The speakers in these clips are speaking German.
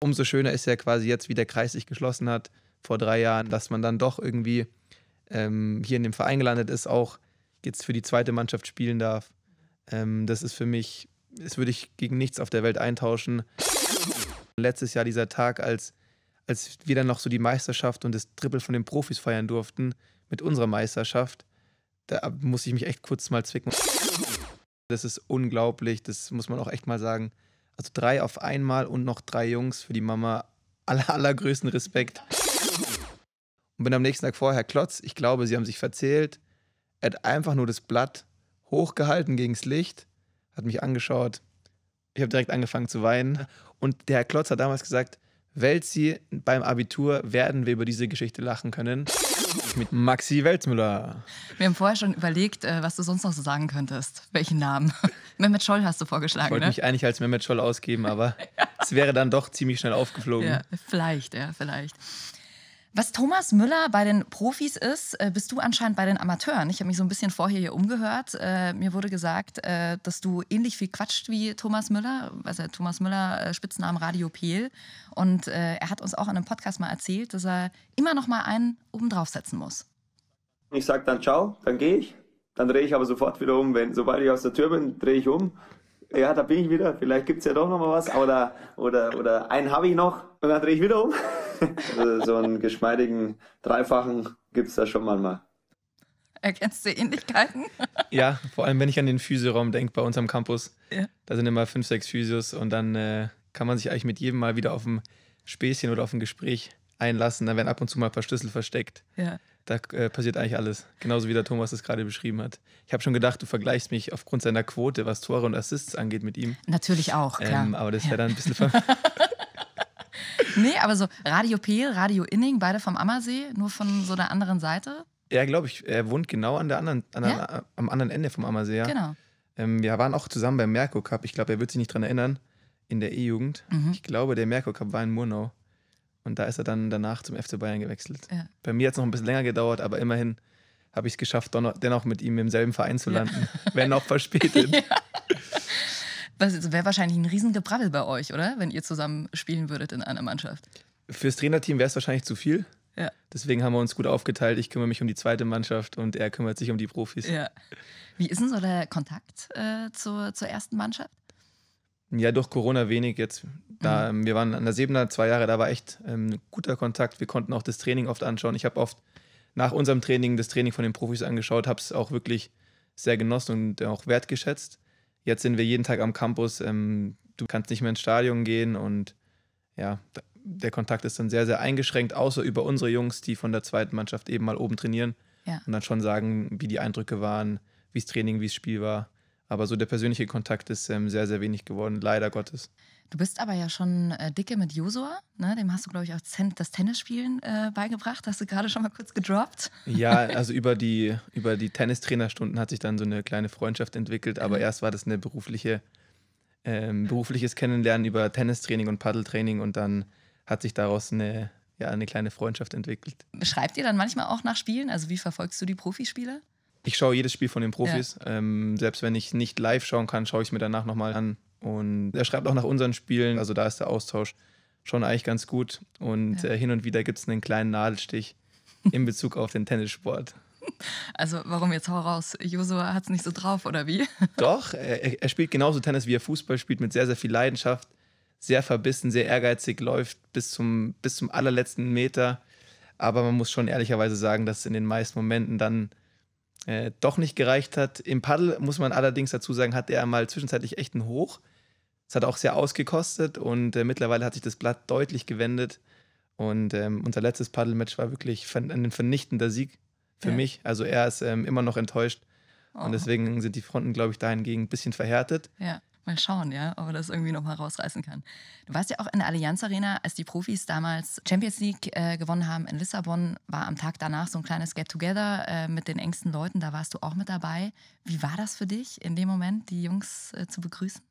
umso schöner ist ja quasi jetzt, wie der Kreis sich geschlossen hat vor drei Jahren, dass man dann doch irgendwie ähm, hier in dem Verein gelandet ist, auch jetzt für die zweite Mannschaft spielen darf. Ähm, das ist für mich, das würde ich gegen nichts auf der Welt eintauschen. Letztes Jahr dieser Tag, als, als wir dann noch so die Meisterschaft und das Triple von den Profis feiern durften mit unserer Meisterschaft, da muss ich mich echt kurz mal zwicken. Das ist unglaublich, das muss man auch echt mal sagen. Also drei auf einmal und noch drei Jungs für die Mama. Aller, allergrößten Respekt. Und bin am nächsten Tag vorher Klotz. Ich glaube, sie haben sich verzählt. Er hat einfach nur das Blatt hochgehalten gegens Licht, hat mich angeschaut. Ich habe direkt angefangen zu weinen. Und der Herr Klotz hat damals gesagt, Welzi, beim Abitur werden wir über diese Geschichte lachen können. Mit Maxi Welzmüller. Wir haben vorher schon überlegt, äh, was du sonst noch so sagen könntest. Welchen Namen? Mehmet Scholl hast du vorgeschlagen. Ich wollte ne? mich eigentlich als Mehmet Scholl ausgeben, aber es wäre dann doch ziemlich schnell aufgeflogen. Ja, vielleicht, ja, vielleicht. Was Thomas Müller bei den Profis ist, äh, bist du anscheinend bei den Amateuren. Ich habe mich so ein bisschen vorher hier umgehört. Äh, mir wurde gesagt, äh, dass du ähnlich viel quatscht wie Thomas Müller. Also Thomas Müller, Spitznamen Radio Peel. Und er hat uns auch in einem Podcast mal erzählt, dass er immer noch mal einen oben setzen muss. Ich sage dann Ciao, dann gehe ich. Dann drehe ich aber sofort wieder um. Wenn, sobald ich aus der Tür bin, drehe ich um ja, da bin ich wieder, vielleicht gibt es ja doch nochmal was, oder, oder, oder einen habe ich noch und dann drehe ich wieder um. Also so einen geschmeidigen Dreifachen gibt es da schon manchmal. Erkennst du Ähnlichkeiten? ja, vor allem wenn ich an den Physioraum denke bei uns am Campus. Ja. Da sind immer fünf, sechs Physios und dann äh, kann man sich eigentlich mit jedem mal wieder auf ein Späßchen oder auf ein Gespräch einlassen. Dann werden ab und zu mal ein paar Schlüssel versteckt. Ja. Da äh, passiert eigentlich alles. Genauso wie der Thomas das gerade beschrieben hat. Ich habe schon gedacht, du vergleichst mich aufgrund seiner Quote, was Tore und Assists angeht, mit ihm. Natürlich auch, klar. Ähm, aber das wäre ja. dann ein bisschen. Ver nee, aber so Radio Peel, Radio Inning, beide vom Ammersee, nur von so der anderen Seite. Ja, glaube ich. Er wohnt genau an der anderen, an der, ja? am anderen Ende vom Ammersee. Ja. Genau. Ähm, wir waren auch zusammen beim Merkur Cup. Ich glaube, er wird sich nicht dran erinnern. In der E-Jugend. Mhm. Ich glaube, der Merkur Cup war in Murnau. Und da ist er dann danach zum FC Bayern gewechselt. Ja. Bei mir hat es noch ein bisschen länger gedauert, aber immerhin habe ich es geschafft, dennoch mit ihm im selben Verein zu landen, ja. wenn auch verspätet. Ja. Das wäre wahrscheinlich ein Riesengebrabbel bei euch, oder? Wenn ihr zusammen spielen würdet in einer Mannschaft. Fürs Trainerteam wäre es wahrscheinlich zu viel. Ja. Deswegen haben wir uns gut aufgeteilt. Ich kümmere mich um die zweite Mannschaft und er kümmert sich um die Profis. Ja. Wie ist denn so der Kontakt äh, zur, zur ersten Mannschaft? Ja, durch Corona wenig jetzt. Da, mhm. Ähm, wir waren an der Sebener zwei Jahre, da war echt ähm, guter Kontakt. Wir konnten auch das Training oft anschauen. Ich habe oft nach unserem Training das Training von den Profis angeschaut, habe es auch wirklich sehr genossen und auch wertgeschätzt. Jetzt sind wir jeden Tag am Campus. Ähm, du kannst nicht mehr ins Stadion gehen und ja, der Kontakt ist dann sehr, sehr eingeschränkt, außer über unsere Jungs, die von der zweiten Mannschaft eben mal oben trainieren ja. und dann schon sagen, wie die Eindrücke waren, wie das Training, wie das Spiel war. Aber so der persönliche Kontakt ist ähm, sehr, sehr wenig geworden, leider Gottes. Du bist aber ja schon äh, dicke mit Josua, ne? dem hast du, glaube ich, auch das Tennisspielen äh, beigebracht, hast du gerade schon mal kurz gedroppt. Ja, also über die, über die Tennistrainerstunden hat sich dann so eine kleine Freundschaft entwickelt, aber mhm. erst war das ein berufliche, ähm, berufliches Kennenlernen über Tennistraining und Paddeltraining und dann hat sich daraus eine, ja, eine kleine Freundschaft entwickelt. Schreibt ihr dann manchmal auch nach Spielen? Also wie verfolgst du die Profispiele? ich schaue jedes Spiel von den Profis. Ja. Ähm, selbst wenn ich nicht live schauen kann, schaue ich es mir danach nochmal an. Und er schreibt auch nach unseren Spielen, also da ist der Austausch schon eigentlich ganz gut. Und ja. äh, hin und wieder gibt es einen kleinen Nadelstich in Bezug auf den Tennissport. Also warum jetzt hau raus? Josua hat es nicht so drauf, oder wie? Doch, er, er spielt genauso Tennis, wie er Fußball spielt, mit sehr, sehr viel Leidenschaft, sehr verbissen, sehr ehrgeizig, läuft bis zum, bis zum allerletzten Meter. Aber man muss schon ehrlicherweise sagen, dass in den meisten Momenten dann äh, doch nicht gereicht hat. Im Paddel muss man allerdings dazu sagen, hat er mal zwischenzeitlich echt einen Hoch. Es hat auch sehr ausgekostet und äh, mittlerweile hat sich das Blatt deutlich gewendet. Und ähm, unser letztes Paddelmatch war wirklich ein vernichtender Sieg für ja. mich. Also er ist ähm, immer noch enttäuscht. Oh. Und deswegen sind die Fronten, glaube ich, dahingegen ein bisschen verhärtet. Ja mal schauen, ja, ob er das irgendwie noch mal rausreißen kann. Du warst ja auch in der Allianz Arena, als die Profis damals Champions League äh, gewonnen haben in Lissabon, war am Tag danach so ein kleines Get-Together äh, mit den engsten Leuten, da warst du auch mit dabei. Wie war das für dich in dem Moment, die Jungs äh, zu begrüßen?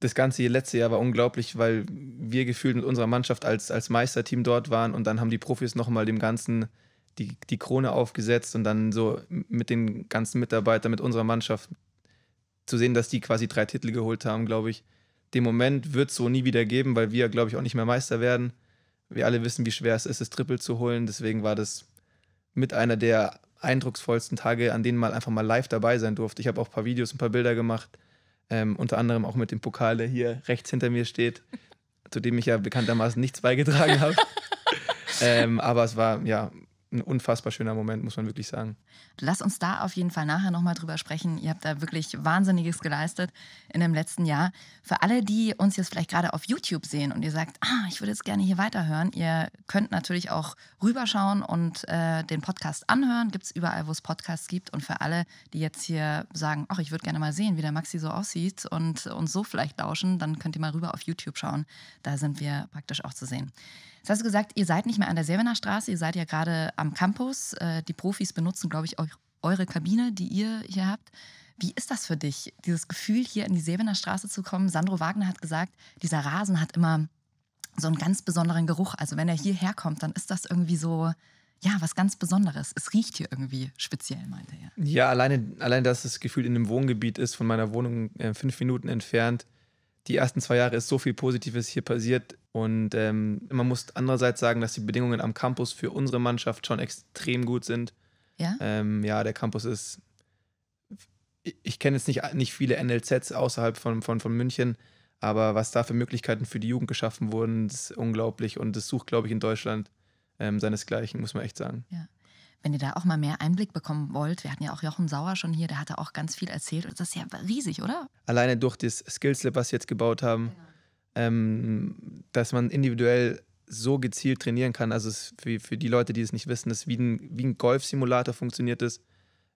das ganze letzte Jahr war unglaublich, weil wir gefühlt mit unserer Mannschaft als, als Meisterteam dort waren und dann haben die Profis nochmal dem Ganzen die, die Krone aufgesetzt und dann so mit den ganzen Mitarbeitern, mit unserer Mannschaft zu sehen, dass die quasi drei Titel geholt haben, glaube ich. Den Moment wird es so nie wieder geben, weil wir, glaube ich, auch nicht mehr Meister werden. Wir alle wissen, wie schwer es ist, das Triple zu holen. Deswegen war das mit einer der eindrucksvollsten Tage, an denen man einfach mal live dabei sein durfte. Ich habe auch ein paar Videos, ein paar Bilder gemacht. Ähm, unter anderem auch mit dem Pokal, der hier rechts hinter mir steht, zu dem ich ja bekanntermaßen nichts beigetragen habe. ähm, aber es war ja ein unfassbar schöner Moment, muss man wirklich sagen. Lass uns da auf jeden Fall nachher nochmal drüber sprechen. Ihr habt da wirklich Wahnsinniges geleistet in dem letzten Jahr. Für alle, die uns jetzt vielleicht gerade auf YouTube sehen und ihr sagt, ah, ich würde jetzt gerne hier weiterhören, ihr könnt natürlich auch rüberschauen und äh, den Podcast anhören. Gibt es überall, wo es Podcasts gibt. Und für alle, die jetzt hier sagen, ach, ich würde gerne mal sehen, wie der Maxi so aussieht und uns so vielleicht lauschen, dann könnt ihr mal rüber auf YouTube schauen. Da sind wir praktisch auch zu sehen. Du hast gesagt, ihr seid nicht mehr an der Sevener Straße, ihr seid ja gerade am Campus. Äh, die Profis benutzen, glaube ich, eure Kabine, die ihr hier habt. Wie ist das für dich, dieses Gefühl, hier in die Sevener Straße zu kommen? Sandro Wagner hat gesagt, dieser Rasen hat immer so einen ganz besonderen Geruch. Also wenn er hierher kommt, dann ist das irgendwie so, ja, was ganz Besonderes. Es riecht hier irgendwie speziell, meinte er. Ja, alleine, allein, dass das Gefühl in einem Wohngebiet ist, von meiner Wohnung äh, fünf Minuten entfernt, die ersten zwei Jahre ist so viel Positives hier passiert. Und ähm, man muss andererseits sagen, dass die Bedingungen am Campus für unsere Mannschaft schon extrem gut sind. Ja, ähm, ja der Campus ist. Ich, kenne jetzt nicht, nicht viele NLZs außerhalb von, von, von München, aber was da für Möglichkeiten für die Jugend geschaffen wurden, ist unglaublich. Und es sucht, glaube ich, in Deutschland ähm, seinesgleichen, muss man echt sagen. Ja. Wenn ihr da auch mal mehr Einblick bekommen wollt, wir hatten ja auch Jochen Sauer schon hier, der hatte auch ganz viel erzählt. Das ist ja riesig, oder? Alleine durch das Skillslip, was sie jetzt gebaut haben, genau. ähm, dass man individuell so gezielt trainieren kann. Also für, für, die Leute, die es nicht wissen, ist wie ein, wie ein Golfsimulator funktioniert es.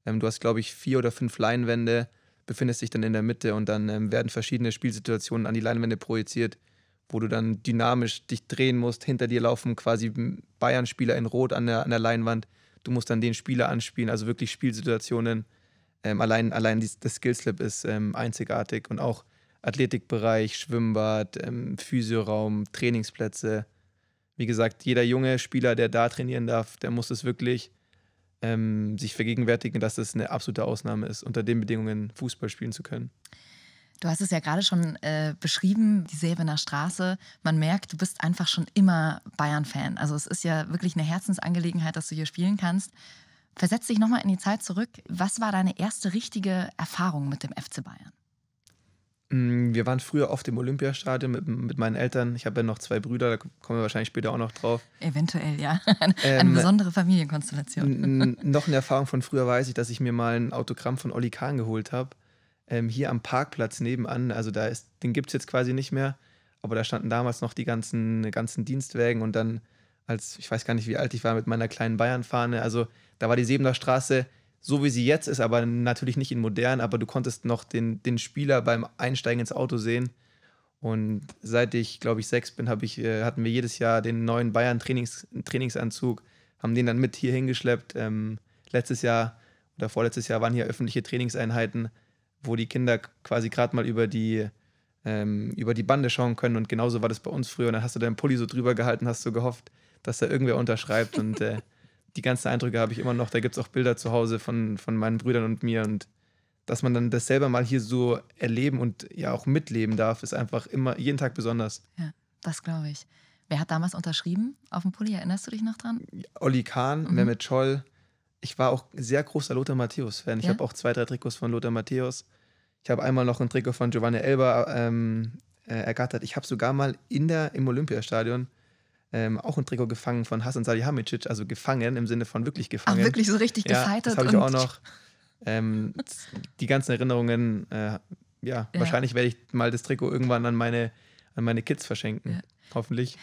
Ähm, du hast, glaube ich, vier oder fünf Leinwände, befindest dich dann in der Mitte und dann ähm, werden verschiedene Spielsituationen an die Leinwände projiziert, wo du dann dynamisch dich drehen musst. Hinter dir laufen quasi Bayern-Spieler in Rot an der, an der Leinwand du musst dann den Spieler anspielen, also wirklich Spielsituationen. Ähm, allein allein die, das Skillslip ist ähm, einzigartig und auch Athletikbereich, Schwimmbad, ähm, Physioraum, Trainingsplätze. Wie gesagt, jeder junge Spieler, der da trainieren darf, der muss es wirklich ähm, sich vergegenwärtigen, dass es das eine absolute Ausnahme ist, unter den Bedingungen Fußball spielen zu können. Du hast es ja gerade schon äh, beschrieben, die Säbener Straße. Man merkt, du bist einfach schon immer Bayern-Fan. Also es ist ja wirklich eine Herzensangelegenheit, dass du hier spielen kannst. Versetz dich nochmal in die Zeit zurück. Was war deine erste richtige Erfahrung mit dem FC Bayern? Mm, wir waren früher oft im Olympiastadion mit, mit meinen Eltern. Ich habe ja noch zwei Brüder, da kommen wir wahrscheinlich später auch noch drauf. Eventuell, ja. Eine, ähm, eine besondere Familienkonstellation. Noch eine Erfahrung von früher weiß ich, dass ich mir mal ein Autogramm von Olli Kahn geholt habe ähm, hier am Parkplatz nebenan. Also da ist, den gibt es jetzt quasi nicht mehr, aber da standen damals noch die ganzen, ganzen Dienstwägen und dann, als ich weiß gar nicht, wie alt ich war, mit meiner kleinen Bayern-Fahne. Also da war die Sebener Straße so wie sie jetzt ist, aber natürlich nicht in modern, aber du konntest noch den, den Spieler beim Einsteigen ins Auto sehen. Und seit ich, glaube ich, sechs bin, ich, äh, hatten wir jedes Jahr den neuen Bayern-Trainingsanzug, -Trainings haben den dann mit hier hingeschleppt. Ähm, letztes Jahr oder vorletztes Jahr waren hier öffentliche Trainingseinheiten wo die Kinder quasi gerade mal über die, ähm, über die Bande schauen können. Und genauso war das bei uns früher. Und dann hast du deinen Pulli so drüber gehalten, hast du so gehofft, dass da irgendwer unterschreibt. Und äh, die ganzen Eindrücke habe ich immer noch. Da gibt es auch Bilder zu Hause von, von meinen Brüdern und mir. Und dass man dann das selber mal hier so erleben und ja auch mitleben darf, ist einfach immer jeden Tag besonders. Ja, das glaube ich. Wer hat damals unterschrieben auf dem Pulli? Erinnerst du dich noch dran? Olli Kahn, mhm. Mehmet Scholl. Ich war auch sehr großer Lothar Matthäus-Fan. Ich ja? habe auch zwei, drei Trikots von Lothar Matthäus. Ich habe einmal noch ein Trikot von Giovanni Elba ähm, äh, ergattert. Ich habe sogar mal in der, im Olympiastadion ähm, auch ein Trikot gefangen von Hasan Salihamidzic, also gefangen im Sinne von wirklich gefangen. Ach, wirklich so richtig ja, gefeitert. Das habe ich auch noch. Ähm, die ganzen Erinnerungen, äh, ja, ja, wahrscheinlich werde ich mal das Trikot irgendwann an meine, an meine Kids verschenken. Ja. Hoffentlich.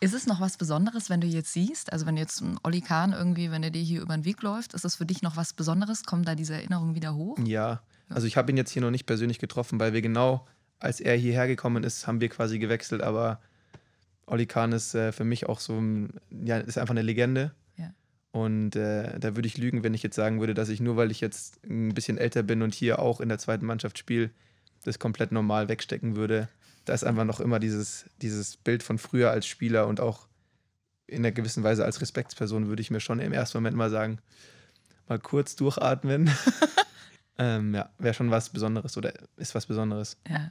Ist es noch was Besonderes, wenn du jetzt siehst, also wenn jetzt ein Olli Kahn irgendwie, wenn er dir hier über den Weg läuft, ist das für dich noch was Besonderes? Kommen da diese Erinnerungen wieder hoch? Ja, also ich habe ihn jetzt hier noch nicht persönlich getroffen, weil wir genau, als er hierher gekommen ist, haben wir quasi gewechselt, aber Oli Kahn ist äh, für mich auch so, ein, ja, ist einfach eine Legende. Und äh, da würde ich lügen, wenn ich jetzt sagen würde, dass ich nur, weil ich jetzt ein bisschen älter bin und hier auch in der zweiten Mannschaft spiele, das komplett normal wegstecken würde. Da ist einfach noch immer dieses, dieses Bild von früher als Spieler und auch in einer gewissen Weise als Respektsperson würde ich mir schon im ersten Moment mal sagen, mal kurz durchatmen. Ähm, ja, wäre schon was Besonderes oder ist was Besonderes. Ja.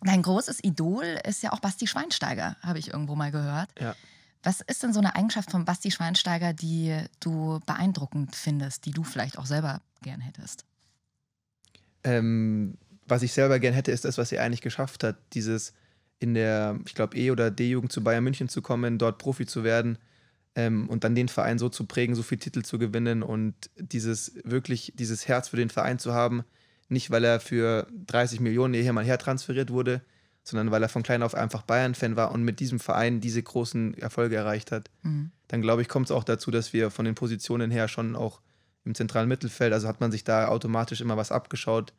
Dein großes Idol ist ja auch Basti Schweinsteiger, habe ich irgendwo mal gehört. Ja. Was ist denn so eine Eigenschaft von Basti Schweinsteiger, die du beeindruckend findest, die du vielleicht auch selber gern hättest? Ähm, was ich selber gern hätte, ist das, was er eigentlich geschafft hat, dieses in der, ich glaube, E- oder D-Jugend zu Bayern München zu kommen, dort Profi zu werden ähm, und dann den Verein so zu prägen, so viel Titel zu gewinnen und dieses wirklich, dieses Herz für den Verein zu haben, nicht weil er für 30 Millionen hier mal her transferiert wurde, sondern weil er von klein auf einfach Bayern-Fan war und mit diesem Verein diese großen Erfolge erreicht hat. Mhm. Dann glaube ich, kommt es auch dazu, dass wir von den Positionen her schon auch im zentralen Mittelfeld, also hat man sich da automatisch immer was abgeschaut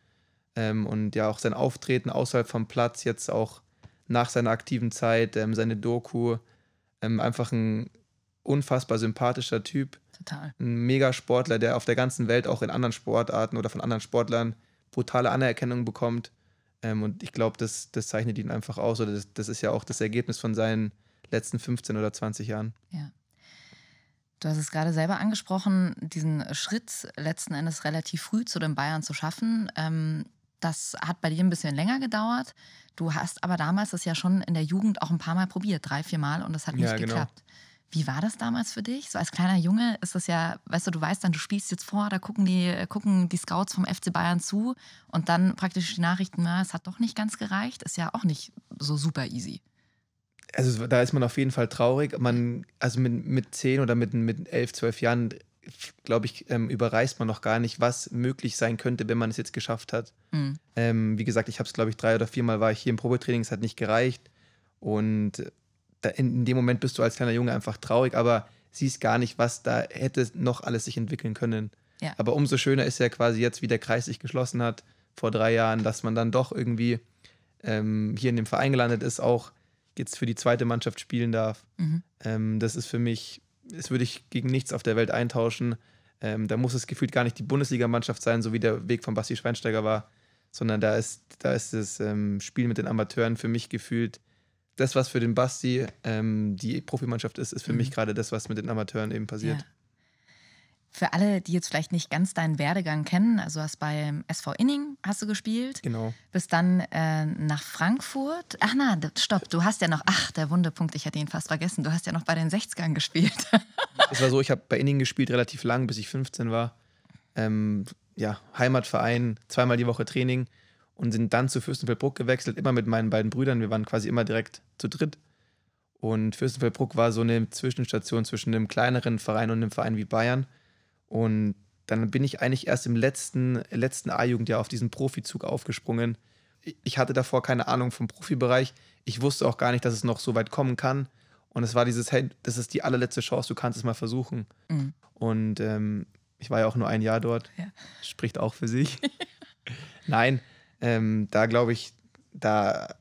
ähm, und ja auch sein Auftreten außerhalb vom Platz, jetzt auch nach seiner aktiven Zeit, ähm, seine Doku, ähm, einfach ein unfassbar sympathischer Typ. Total. Ein Megasportler, der auf der ganzen Welt auch in anderen Sportarten oder von anderen Sportlern brutale Anerkennung bekommt. Ähm, und ich glaube, das, das zeichnet ihn einfach aus. Oder das, das ist ja auch das Ergebnis von seinen letzten 15 oder 20 Jahren. Ja. Du hast es gerade selber angesprochen, diesen Schritt letzten Endes relativ früh zu den Bayern zu schaffen. Ähm, das hat bei dir ein bisschen länger gedauert. Du hast aber damals das ja schon in der Jugend auch ein paar Mal probiert, drei, vier Mal, und das hat nicht ja, genau. geklappt. Wie war das damals für dich? So als kleiner Junge ist das ja, weißt du, du weißt dann, du spielst jetzt vor, da gucken die, äh, gucken die Scouts vom FC Bayern zu und dann praktisch die Nachrichten, na, es hat doch nicht ganz gereicht, ist ja auch nicht so super easy. Also da ist man auf jeden Fall traurig. Man, also mit, mit 10 oder mit, mit 11, 12 Jahren, glaube ich, ähm, überreißt man noch gar nicht, was möglich sein könnte, wenn man es jetzt geschafft hat. Mhm. Ähm, wie gesagt, ich habe es, glaube ich, drei oder viermal war ich hier im Probetraining, es hat nicht gereicht. Und in dem Moment bist du als kleiner Junge einfach traurig, aber siehst gar nicht, was da hätte noch alles sich entwickeln können. Ja. Aber umso schöner ist ja quasi jetzt, wie der Kreis sich geschlossen hat vor drei Jahren, dass man dann doch irgendwie ähm, hier in dem Verein gelandet ist, auch jetzt für die zweite Mannschaft spielen darf. Mhm. Ähm, das ist für mich, das würde ich gegen nichts auf der Welt eintauschen. Ähm, da muss es gefühlt gar nicht die Bundesligamannschaft sein, so wie der Weg von Basti Schweinsteiger war, sondern da ist, da ist das ähm, Spiel mit den Amateuren für mich gefühlt das, was für den Basti ähm, die Profimannschaft ist, ist für mhm. mich gerade das, was mit den Amateuren eben passiert. Ja. Für alle, die jetzt vielleicht nicht ganz deinen Werdegang kennen, also hast beim SV Inning hast du gespielt. Genau. Bist dann äh, nach Frankfurt. Ach na, stopp, du hast ja noch, ach, der Wundepunkt, ich hatte ihn fast vergessen, du hast ja noch bei den 60ern gespielt. es war so, ich habe bei Inning gespielt relativ lang, bis ich 15 war. Ähm, ja, Heimatverein, zweimal die Woche Training und sind dann zu Fürstenfeldbruck gewechselt, immer mit meinen beiden Brüdern. Wir waren quasi immer direkt zu dritt. Und Fürstenfeldbruck war so eine Zwischenstation zwischen einem kleineren Verein und einem Verein wie Bayern. Und dann bin ich eigentlich erst im letzten, letzten A-Jugendjahr auf diesen Profizug aufgesprungen. Ich hatte davor keine Ahnung vom Profibereich. Ich wusste auch gar nicht, dass es noch so weit kommen kann. Und es war dieses, hey, das ist die allerletzte Chance, du kannst es mal versuchen. Mhm. Und ähm, ich war ja auch nur ein Jahr dort. Ja. Spricht auch für sich. Nein, ähm, da glaube ich, da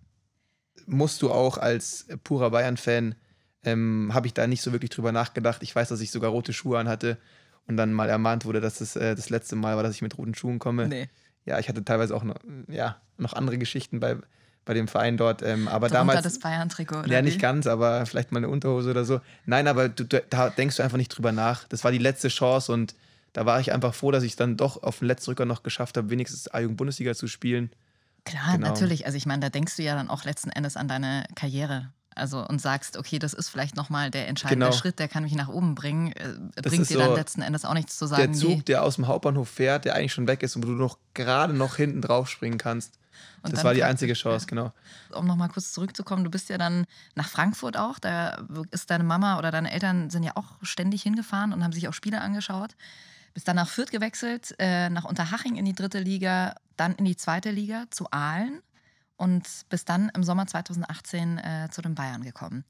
musst du auch als purer Bayern-Fan, ähm, habe ich da nicht so wirklich drüber nachgedacht. Ich weiß, dass ich sogar rote Schuhe anhatte und dann mal ermahnt wurde, dass es äh, das letzte Mal war, dass ich mit roten Schuhen komme. Nee. Ja, ich hatte teilweise auch noch, ja, noch andere Geschichten bei, bei dem Verein dort. Ähm, aber Darunter damals. das Bayern-Trikot, oder? Ja, nicht wie? ganz, aber vielleicht mal eine Unterhose oder so. Nein, aber du, da denkst du einfach nicht drüber nach. Das war die letzte Chance und da war ich einfach froh, dass ich es dann doch auf den letzten Rücker noch geschafft habe, wenigstens A-Jugend-Bundesliga zu spielen. Klar, genau. natürlich. Also ich meine, da denkst du ja dann auch letzten Endes an deine Karriere. Also und sagst, okay, das ist vielleicht nochmal der entscheidende genau. Schritt, der kann mich nach oben bringen. Äh, bringt dir dann letzten Endes auch nichts zu sagen. Der Zug, der aus dem Hauptbahnhof fährt, der eigentlich schon weg ist und wo du noch gerade noch hinten drauf springen kannst. Und das war die einzige Chance, ja. genau. Um nochmal kurz zurückzukommen, du bist ja dann nach Frankfurt auch. Da ist deine Mama oder deine Eltern sind ja auch ständig hingefahren und haben sich auch Spiele angeschaut. Bist dann nach Fürth gewechselt, äh, nach Unterhaching in die dritte Liga, dann in die zweite Liga zu Aalen und bist dann im Sommer 2018 äh, zu den Bayern gekommen.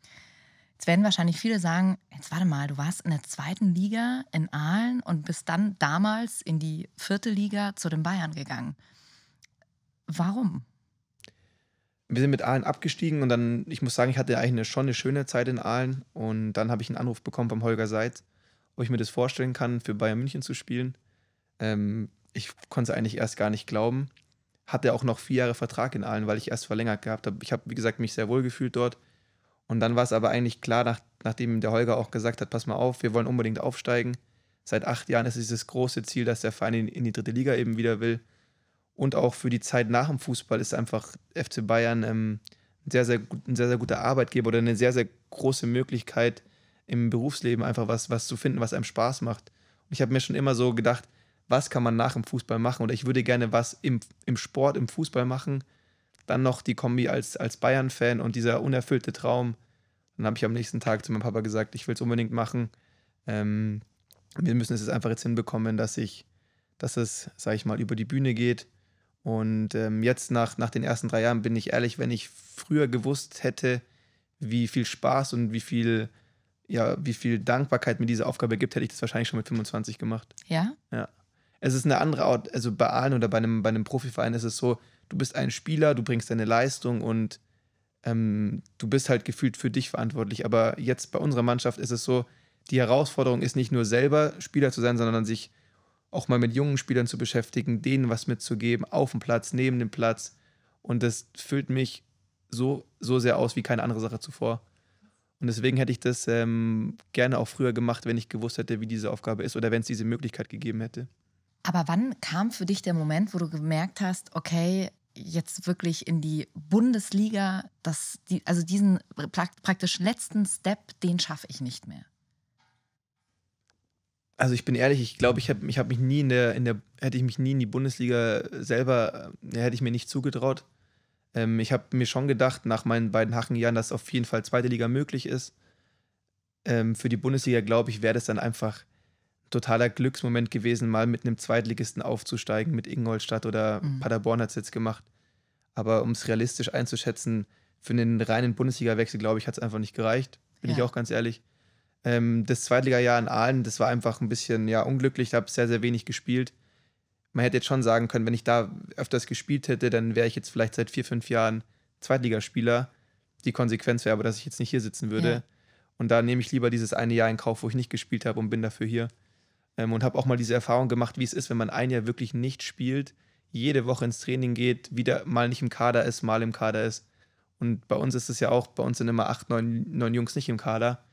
Jetzt werden wahrscheinlich viele sagen, jetzt warte mal, du warst in der zweiten Liga in Aalen und bist dann damals in die vierte Liga zu den Bayern gegangen. Warum? Wir sind mit Aalen abgestiegen und dann, ich muss sagen, ich hatte eigentlich eine, schon eine schöne Zeit in Aalen und dann habe ich einen Anruf bekommen vom Holger Seitz ob ich mir das vorstellen kann, für Bayern München zu spielen. Ähm, ich konnte es eigentlich erst gar nicht glauben. Hatte auch noch vier Jahre Vertrag in Aalen, weil ich erst verlängert gehabt habe. Ich habe, wie gesagt, mich sehr wohl gefühlt dort. Und dann war es aber eigentlich klar, nach, nachdem der Holger auch gesagt hat, pass mal auf, wir wollen unbedingt aufsteigen. Seit acht Jahren ist es das große Ziel, dass der Verein in, in die dritte Liga eben wieder will. Und auch für die Zeit nach dem Fußball ist einfach FC Bayern ähm, ein, sehr, sehr ein sehr, sehr guter Arbeitgeber oder eine sehr, sehr große Möglichkeit, im Berufsleben einfach was, was zu finden, was einem Spaß macht. Und ich habe mir schon immer so gedacht, was kann man nach dem Fußball machen? Oder ich würde gerne was im, im Sport, im Fußball machen. Dann noch die Kombi als, als Bayern-Fan und dieser unerfüllte Traum. Dann habe ich am nächsten Tag zu meinem Papa gesagt, ich will es unbedingt machen. Ähm, wir müssen es jetzt einfach jetzt hinbekommen, dass ich, dass es, sage ich mal, über die Bühne geht. Und ähm, jetzt nach, nach den ersten drei Jahren bin ich ehrlich, wenn ich früher gewusst hätte, wie viel Spaß und wie viel ja, wie viel Dankbarkeit mir diese Aufgabe gibt, hätte ich das wahrscheinlich schon mit 25 gemacht. Ja? Ja. Es ist eine andere Art, also bei allen oder bei einem, bei einem Profiverein ist es so, du bist ein Spieler, du bringst deine Leistung und ähm, du bist halt gefühlt für dich verantwortlich. Aber jetzt bei unserer Mannschaft ist es so, die Herausforderung ist nicht nur selber Spieler zu sein, sondern sich auch mal mit jungen Spielern zu beschäftigen, denen was mitzugeben, auf dem Platz, neben dem Platz. Und das füllt mich so, so sehr aus wie keine andere Sache zuvor. Und deswegen hätte ich das ähm, gerne auch früher gemacht, wenn ich gewusst hätte, wie diese Aufgabe ist oder wenn es diese Möglichkeit gegeben hätte. Aber wann kam für dich der Moment, wo du gemerkt hast, okay, jetzt wirklich in die Bundesliga, das, die, also diesen praktisch letzten Step, den schaffe ich nicht mehr? Also ich bin ehrlich, ich glaube, ich habe ich hab mich nie in der, in der, hätte ich mich nie in die Bundesliga selber, äh, hätte ich mir nicht zugetraut. Ähm, ich habe mir schon gedacht, nach meinen beiden Hachenjahren, dass auf jeden Fall zweite Liga möglich ist. Ähm, für die Bundesliga, glaube ich, wäre das dann einfach ein totaler Glücksmoment gewesen, mal mit einem Zweitligisten aufzusteigen, mit Ingolstadt oder mhm. Paderborn hat es jetzt gemacht. Aber um es realistisch einzuschätzen, für einen reinen Bundesliga-Wechsel, glaube ich, hat es einfach nicht gereicht. Bin ja. ich auch ganz ehrlich. Ähm, das Zweitliga-Jahr in Aalen, das war einfach ein bisschen ja, unglücklich. Ich habe sehr, sehr wenig gespielt man hätte jetzt schon sagen können, wenn ich da öfters gespielt hätte, dann wäre ich jetzt vielleicht seit vier, fünf Jahren Zweitligaspieler. Die Konsequenz wäre aber, dass ich jetzt nicht hier sitzen würde. Ja. Und da nehme ich lieber dieses eine Jahr in Kauf, wo ich nicht gespielt habe und bin dafür hier. Ähm, und habe auch mal diese Erfahrung gemacht, wie es ist, wenn man ein Jahr wirklich nicht spielt, jede Woche ins Training geht, wieder mal nicht im Kader ist, mal im Kader ist. Und bei uns ist es ja auch, bei uns sind immer acht, neun, neun Jungs nicht im Kader.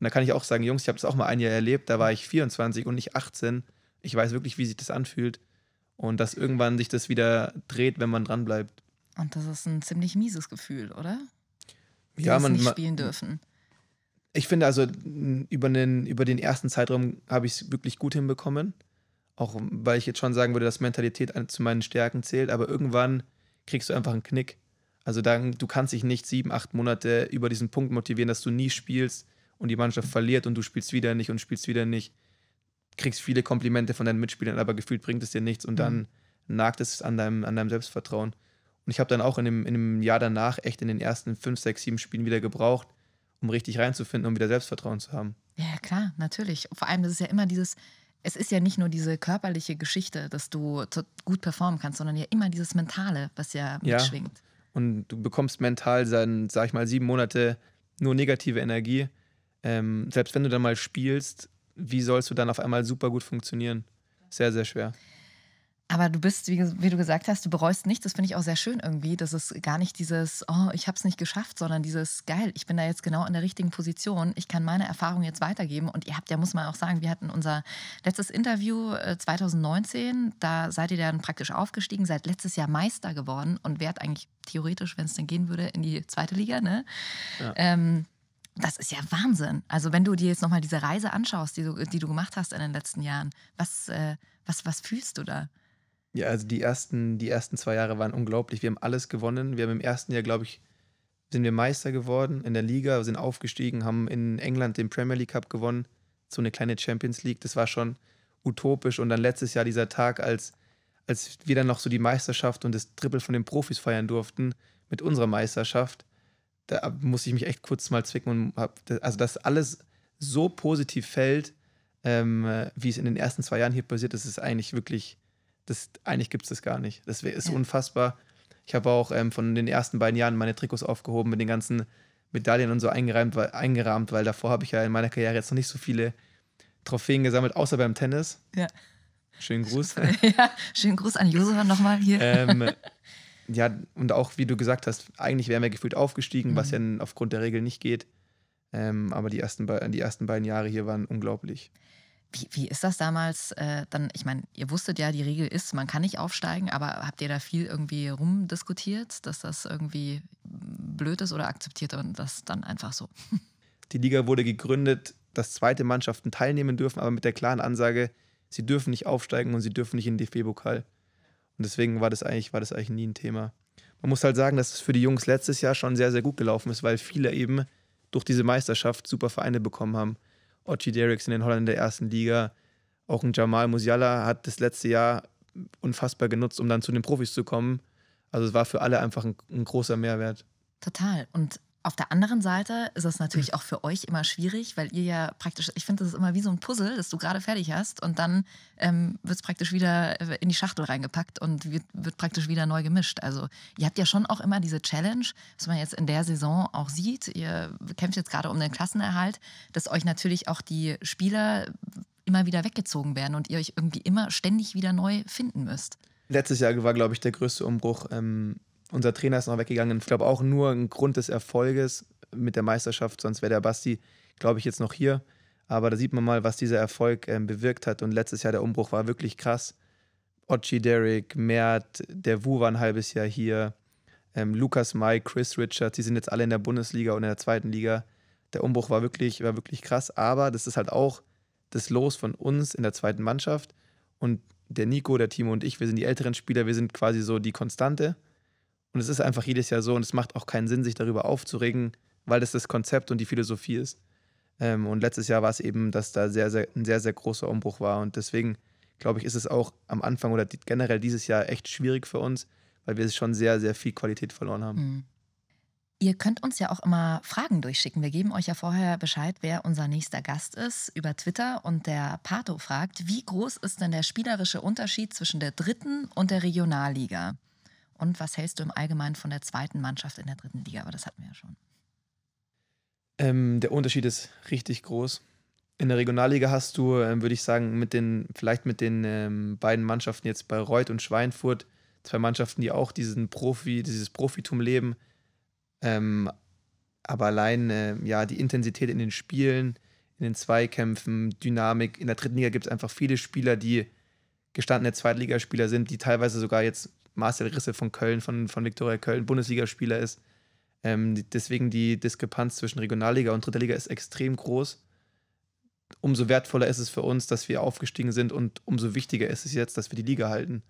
Und da kann ich auch sagen, Jungs, ich habe das auch mal ein Jahr erlebt, da war ich 24 und nicht 18. Ich weiß wirklich, wie sich das anfühlt und dass irgendwann sich das wieder dreht, wenn man dran bleibt. Und das ist ein ziemlich mieses Gefühl, oder? Die ja, man nicht spielen dürfen. Ich finde also über den, über den ersten Zeitraum habe ich es wirklich gut hinbekommen, auch weil ich jetzt schon sagen würde, dass Mentalität zu meinen Stärken zählt, aber irgendwann kriegst du einfach einen Knick. Also dann, du kannst dich nicht sieben, acht Monate über diesen Punkt motivieren, dass du nie spielst und die Mannschaft verliert und du spielst wieder nicht und spielst wieder nicht kriegst viele Komplimente von deinen Mitspielern, aber gefühlt bringt es dir nichts und dann mhm. nagt es an deinem, an deinem Selbstvertrauen. Und ich habe dann auch in dem, in dem Jahr danach echt in den ersten fünf, sechs, sieben Spielen wieder gebraucht, um richtig reinzufinden, um wieder Selbstvertrauen zu haben. Ja, klar, natürlich. Vor allem, das ist ja immer dieses, es ist ja nicht nur diese körperliche Geschichte, dass du gut performen kannst, sondern ja immer dieses Mentale, was ja mitschwingt. Ja. Und du bekommst mental dann, sag ich mal, sieben Monate nur negative Energie. Ähm, selbst wenn du dann mal spielst, wie sollst du dann auf einmal super gut funktionieren? Sehr, sehr schwer. Aber du bist, wie, wie, du gesagt hast, du bereust nicht. Das finde ich auch sehr schön irgendwie. Das ist gar nicht dieses, oh, ich habe es nicht geschafft, sondern dieses, geil, ich bin da jetzt genau in der richtigen Position. Ich kann meine Erfahrung jetzt weitergeben. Und ihr habt ja, muss man auch sagen, wir hatten unser letztes Interview 2019. Äh, da seid ihr dann praktisch aufgestiegen, seid letztes Jahr Meister geworden und wärt eigentlich theoretisch, wenn es denn gehen würde, in die zweite Liga. Ne? Ja. Ähm, das ist ja Wahnsinn. Also wenn du dir jetzt nochmal diese Reise anschaust, die du, die du gemacht hast in den letzten Jahren, was, äh, was, was fühlst du da? Ja, also die ersten, die ersten zwei Jahre waren unglaublich. Wir haben alles gewonnen. Wir haben im ersten Jahr, glaube ich, sind wir Meister geworden in der Liga, sind aufgestiegen, haben in England den Premier League Cup gewonnen, so eine kleine Champions League. Das war schon utopisch. Und dann letztes Jahr dieser Tag, als, als wir dann noch so die Meisterschaft und das Triple von den Profis feiern durften mit unserer Meisterschaft da muss ich mich echt kurz mal zwicken und hab, also dass alles so positiv fällt, ähm, wie es in den ersten zwei Jahren hier passiert, das ist eigentlich wirklich, das eigentlich gibt es das gar nicht. Das ist ja. unfassbar. Ich habe auch ähm, von den ersten beiden Jahren meine Trikots aufgehoben mit den ganzen Medaillen und so eingereimt, weil, eingerahmt, weil davor habe ich ja in meiner Karriere jetzt noch nicht so viele Trophäen gesammelt, außer beim Tennis. Ja. Schönen Gruß. Ja, schönen Gruß an Josef nochmal hier. Ähm, Ja, und auch wie du gesagt hast, eigentlich wären wir gefühlt aufgestiegen, mhm. was ja aufgrund der Regel nicht geht. Ähm, aber die ersten, die ersten beiden Jahre hier waren unglaublich. Wie, wie ist das damals äh, dann? Ich meine, ihr wusstet ja, die Regel ist, man kann nicht aufsteigen, aber habt ihr da viel irgendwie rumdiskutiert, dass das irgendwie blöd ist oder akzeptiert und das dann einfach so? Die Liga wurde gegründet, dass zweite Mannschaften teilnehmen dürfen, aber mit der klaren Ansage, sie dürfen nicht aufsteigen und sie dürfen nicht in den DFB-Pokal. Und deswegen war das eigentlich, war das eigentlich nie ein Thema. Man muss halt sagen, dass es für die Jungs letztes Jahr schon sehr, sehr gut gelaufen ist, weil viele eben durch diese Meisterschaft super Vereine bekommen haben. Ochi Derricks in den Holland der ersten Liga, auch ein Jamal Musiala hat das letzte Jahr unfassbar genutzt, um dann zu den Profis zu kommen. Also es war für alle einfach ein, ein großer Mehrwert. Total. Und auf der anderen Seite ist es natürlich hm. auch für euch immer schwierig, weil ihr ja praktisch, ich finde, das ist immer wie so ein Puzzle, das du gerade fertig hast und dann ähm, wird es praktisch wieder äh, in die Schachtel reingepackt und wird, wird, praktisch wieder neu gemischt. Also ihr habt ja schon auch immer diese Challenge, was man jetzt in der Saison auch sieht. Ihr kämpft jetzt gerade um den Klassenerhalt, dass euch natürlich auch die Spieler immer wieder weggezogen werden und ihr euch irgendwie immer ständig wieder neu finden müsst. Letztes Jahr war, glaube ich, der größte Umbruch. Ähm unser Trainer ist noch weggegangen. Ich glaube auch nur ein Grund des Erfolges mit der Meisterschaft, sonst wäre der Basti, glaube ich, jetzt noch hier. Aber da sieht man mal, was dieser Erfolg ähm, bewirkt hat. Und letztes Jahr der Umbruch war wirklich krass. Ochi Derek, Mert, der Wu war ein halbes Jahr hier. Ähm, Lukas Mai, Chris Richards, die sind jetzt alle in der Bundesliga und in der zweiten Liga. Der Umbruch war wirklich, war wirklich krass. Aber das ist halt auch das Los von uns in der zweiten Mannschaft. Und der Nico, der Timo und ich, wir sind die älteren Spieler, wir sind quasi so die Konstante. Und es ist einfach jedes Jahr so und es macht auch keinen Sinn, sich darüber aufzuregen, weil das das Konzept und die Philosophie ist. Ähm, und letztes Jahr war es eben, dass da sehr, sehr, ein sehr, sehr großer Umbruch war. Und deswegen, glaube ich, ist es auch am Anfang oder die, generell dieses Jahr echt schwierig für uns, weil wir schon sehr, sehr viel Qualität verloren haben. Mhm. Ihr könnt uns ja auch immer Fragen durchschicken. Wir geben euch ja vorher Bescheid, wer unser nächster Gast ist, über Twitter. Und der Pato fragt, wie groß ist denn der spielerische Unterschied zwischen der dritten und der Regionalliga? Und was hältst du im Allgemeinen von der zweiten Mannschaft in der dritten Liga? Aber das hatten wir ja schon. Ähm, der Unterschied ist richtig groß. In der Regionalliga hast du, ähm, würde ich sagen, mit den, vielleicht mit den ähm, beiden Mannschaften jetzt bei Reut und Schweinfurt, zwei Mannschaften, die auch diesen Profi, dieses Profitum leben. Ähm, aber allein äh, ja, die Intensität in den Spielen, in den Zweikämpfen, Dynamik. In der dritten Liga gibt es einfach viele Spieler, die gestandene Zweitligaspieler sind, die teilweise sogar jetzt Marcel Risse von Köln, von, von Viktoria Köln, Bundesligaspieler ist. Ähm, deswegen die Diskrepanz zwischen Regionalliga und Dritter Liga ist extrem groß. Umso wertvoller ist es für uns, dass wir aufgestiegen sind und umso wichtiger ist es jetzt, dass wir die Liga halten.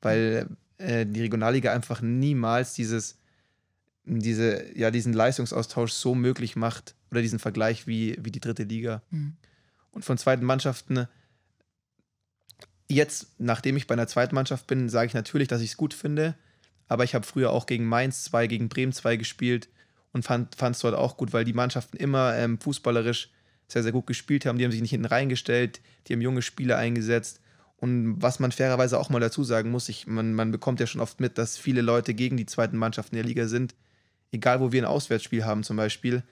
Weil äh, die Regionalliga einfach niemals dieses, diese, ja, diesen Leistungsaustausch so möglich macht oder diesen Vergleich wie, wie die dritte Liga. Mhm. Und von zweiten Mannschaften jetzt, nachdem ich bei einer zweiten Mannschaft bin, sage ich natürlich, dass ich es gut finde. Aber ich habe früher auch gegen Mainz 2, gegen Bremen 2 gespielt und fand es dort auch gut, weil die Mannschaften immer ähm, fußballerisch sehr, sehr gut gespielt haben. Die haben sich nicht hinten reingestellt, die haben junge Spieler eingesetzt. Und was man fairerweise auch mal dazu sagen muss, ich, man, man bekommt ja schon oft mit, dass viele Leute gegen die zweiten Mannschaften der Liga sind. Egal, wo wir ein Auswärtsspiel haben zum Beispiel,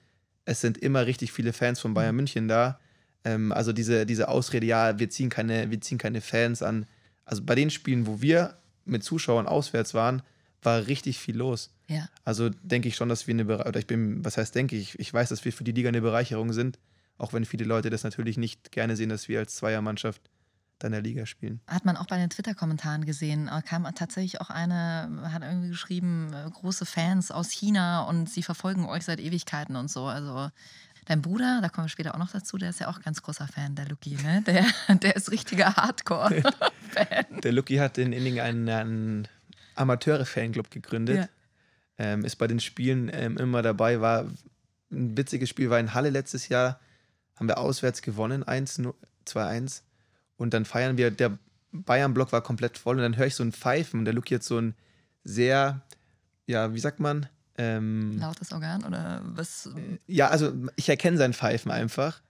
es sind immer richtig viele Fans von Bayern München da ähm, also diese, diese Ausrede, ja, wir ziehen, keine, wir ziehen keine Fans an. Also bei den Spielen, wo wir mit Zuschauern auswärts waren, war richtig viel los. Ja. Also denke ich schon, dass wir eine Bereicherung, oder ich bin, was heißt denke ich, ich weiß, dass wir für die Liga eine Bereicherung sind, auch wenn viele Leute das natürlich nicht gerne sehen, dass wir als Zweiermannschaft dann der Liga spielen. Hat man auch bei den Twitter-Kommentaren gesehen, äh, kam tatsächlich auch eine, hat irgendwie geschrieben, äh, große Fans aus China und sie verfolgen euch seit Ewigkeiten und so. Also Dein Bruder, da kommen wir später auch noch dazu, der ist ja auch ganz großer Fan der Lucky, ne? Der, der ist richtiger Hardcore-Fan. Der Lucky hat in Inning einen, einen Amateure-Fanclub gegründet. Ja. Ähm, ist bei den Spielen ähm, immer dabei, war ein witziges Spiel, war in Halle letztes Jahr, haben wir auswärts gewonnen, 2-1. Und dann feiern wir, der Bayern-Block war komplett voll und dann höre ich so ein Pfeifen und der Lucky hat so ein sehr, ja, wie sagt man, ähm, Lautes Organ oder was? Ja, also ich erkenne sein Pfeifen einfach.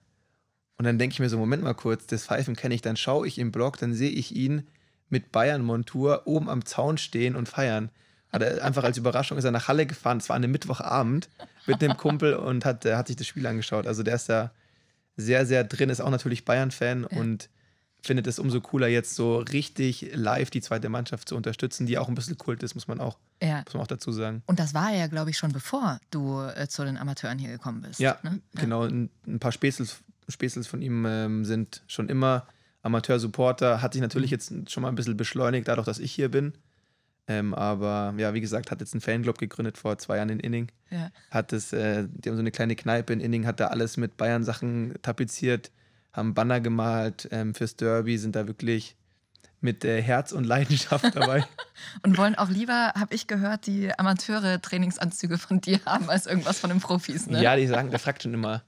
Und dann denke ich mir so, Moment mal kurz, das Pfeifen kenne ich. Dann schaue ich im Blog, dann sehe ich ihn mit Bayern-Montur oben am Zaun stehen und feiern. Hat er einfach als Überraschung ist er nach Halle gefahren. Es war an einem Mittwochabend mit einem Kumpel und hat, hat sich das Spiel angeschaut. Also der ist da sehr, sehr drin, ist auch natürlich Bayern-Fan ja. und findet es umso cooler, jetzt so richtig live die zweite Mannschaft zu unterstützen, die auch ein bisschen Kult ist, muss man auch, ja. muss man auch dazu sagen. Und das war ja, glaube ich, schon bevor du äh, zu den Amateuren hier gekommen bist. Ja, ne? genau. Ein, ein paar Späßels, Späßels von ihm ähm, sind schon immer Amateur-Supporter. Hat sich natürlich mhm. jetzt schon mal ein bisschen beschleunigt, dadurch, dass ich hier bin. Ähm, aber ja, wie gesagt, hat jetzt einen Fanclub gegründet vor zwei Jahren in Inning. Ja. Hat es, äh, die haben so eine kleine Kneipe in Inning, hat da alles mit Bayern-Sachen tapeziert haben Banner gemalt ähm, fürs Derby, sind da wirklich mit äh, Herz und Leidenschaft dabei. und wollen auch lieber, habe ich gehört, die Amateure Trainingsanzüge von dir haben als irgendwas von den Profis. Ne? Ja, die sagen, der fragt schon immer,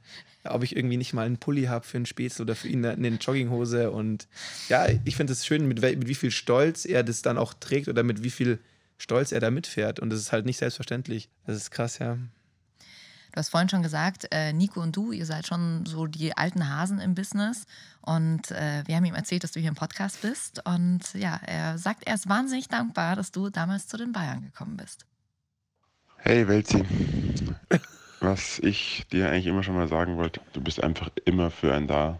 ob ich irgendwie nicht mal einen Pulli habe für einen Spätz oder für ihn eine, eine Jogginghose. Und ja, ich finde es schön, mit, mit, wie viel Stolz er das dann auch trägt oder mit wie viel Stolz er da mitfährt. Und das ist halt nicht selbstverständlich. Das ist krass, ja. Du hast vorhin schon gesagt, äh, Nico und du, ihr seid schon so die alten Hasen im Business. Und äh, wir haben ihm erzählt, dass du hier im Podcast bist. Und ja, er sagt, er ist wahnsinnig dankbar, dass du damals zu den Bayern gekommen bist. Hey Welzi, was ich dir eigentlich immer schon mal sagen wollte, du bist einfach immer für einen da.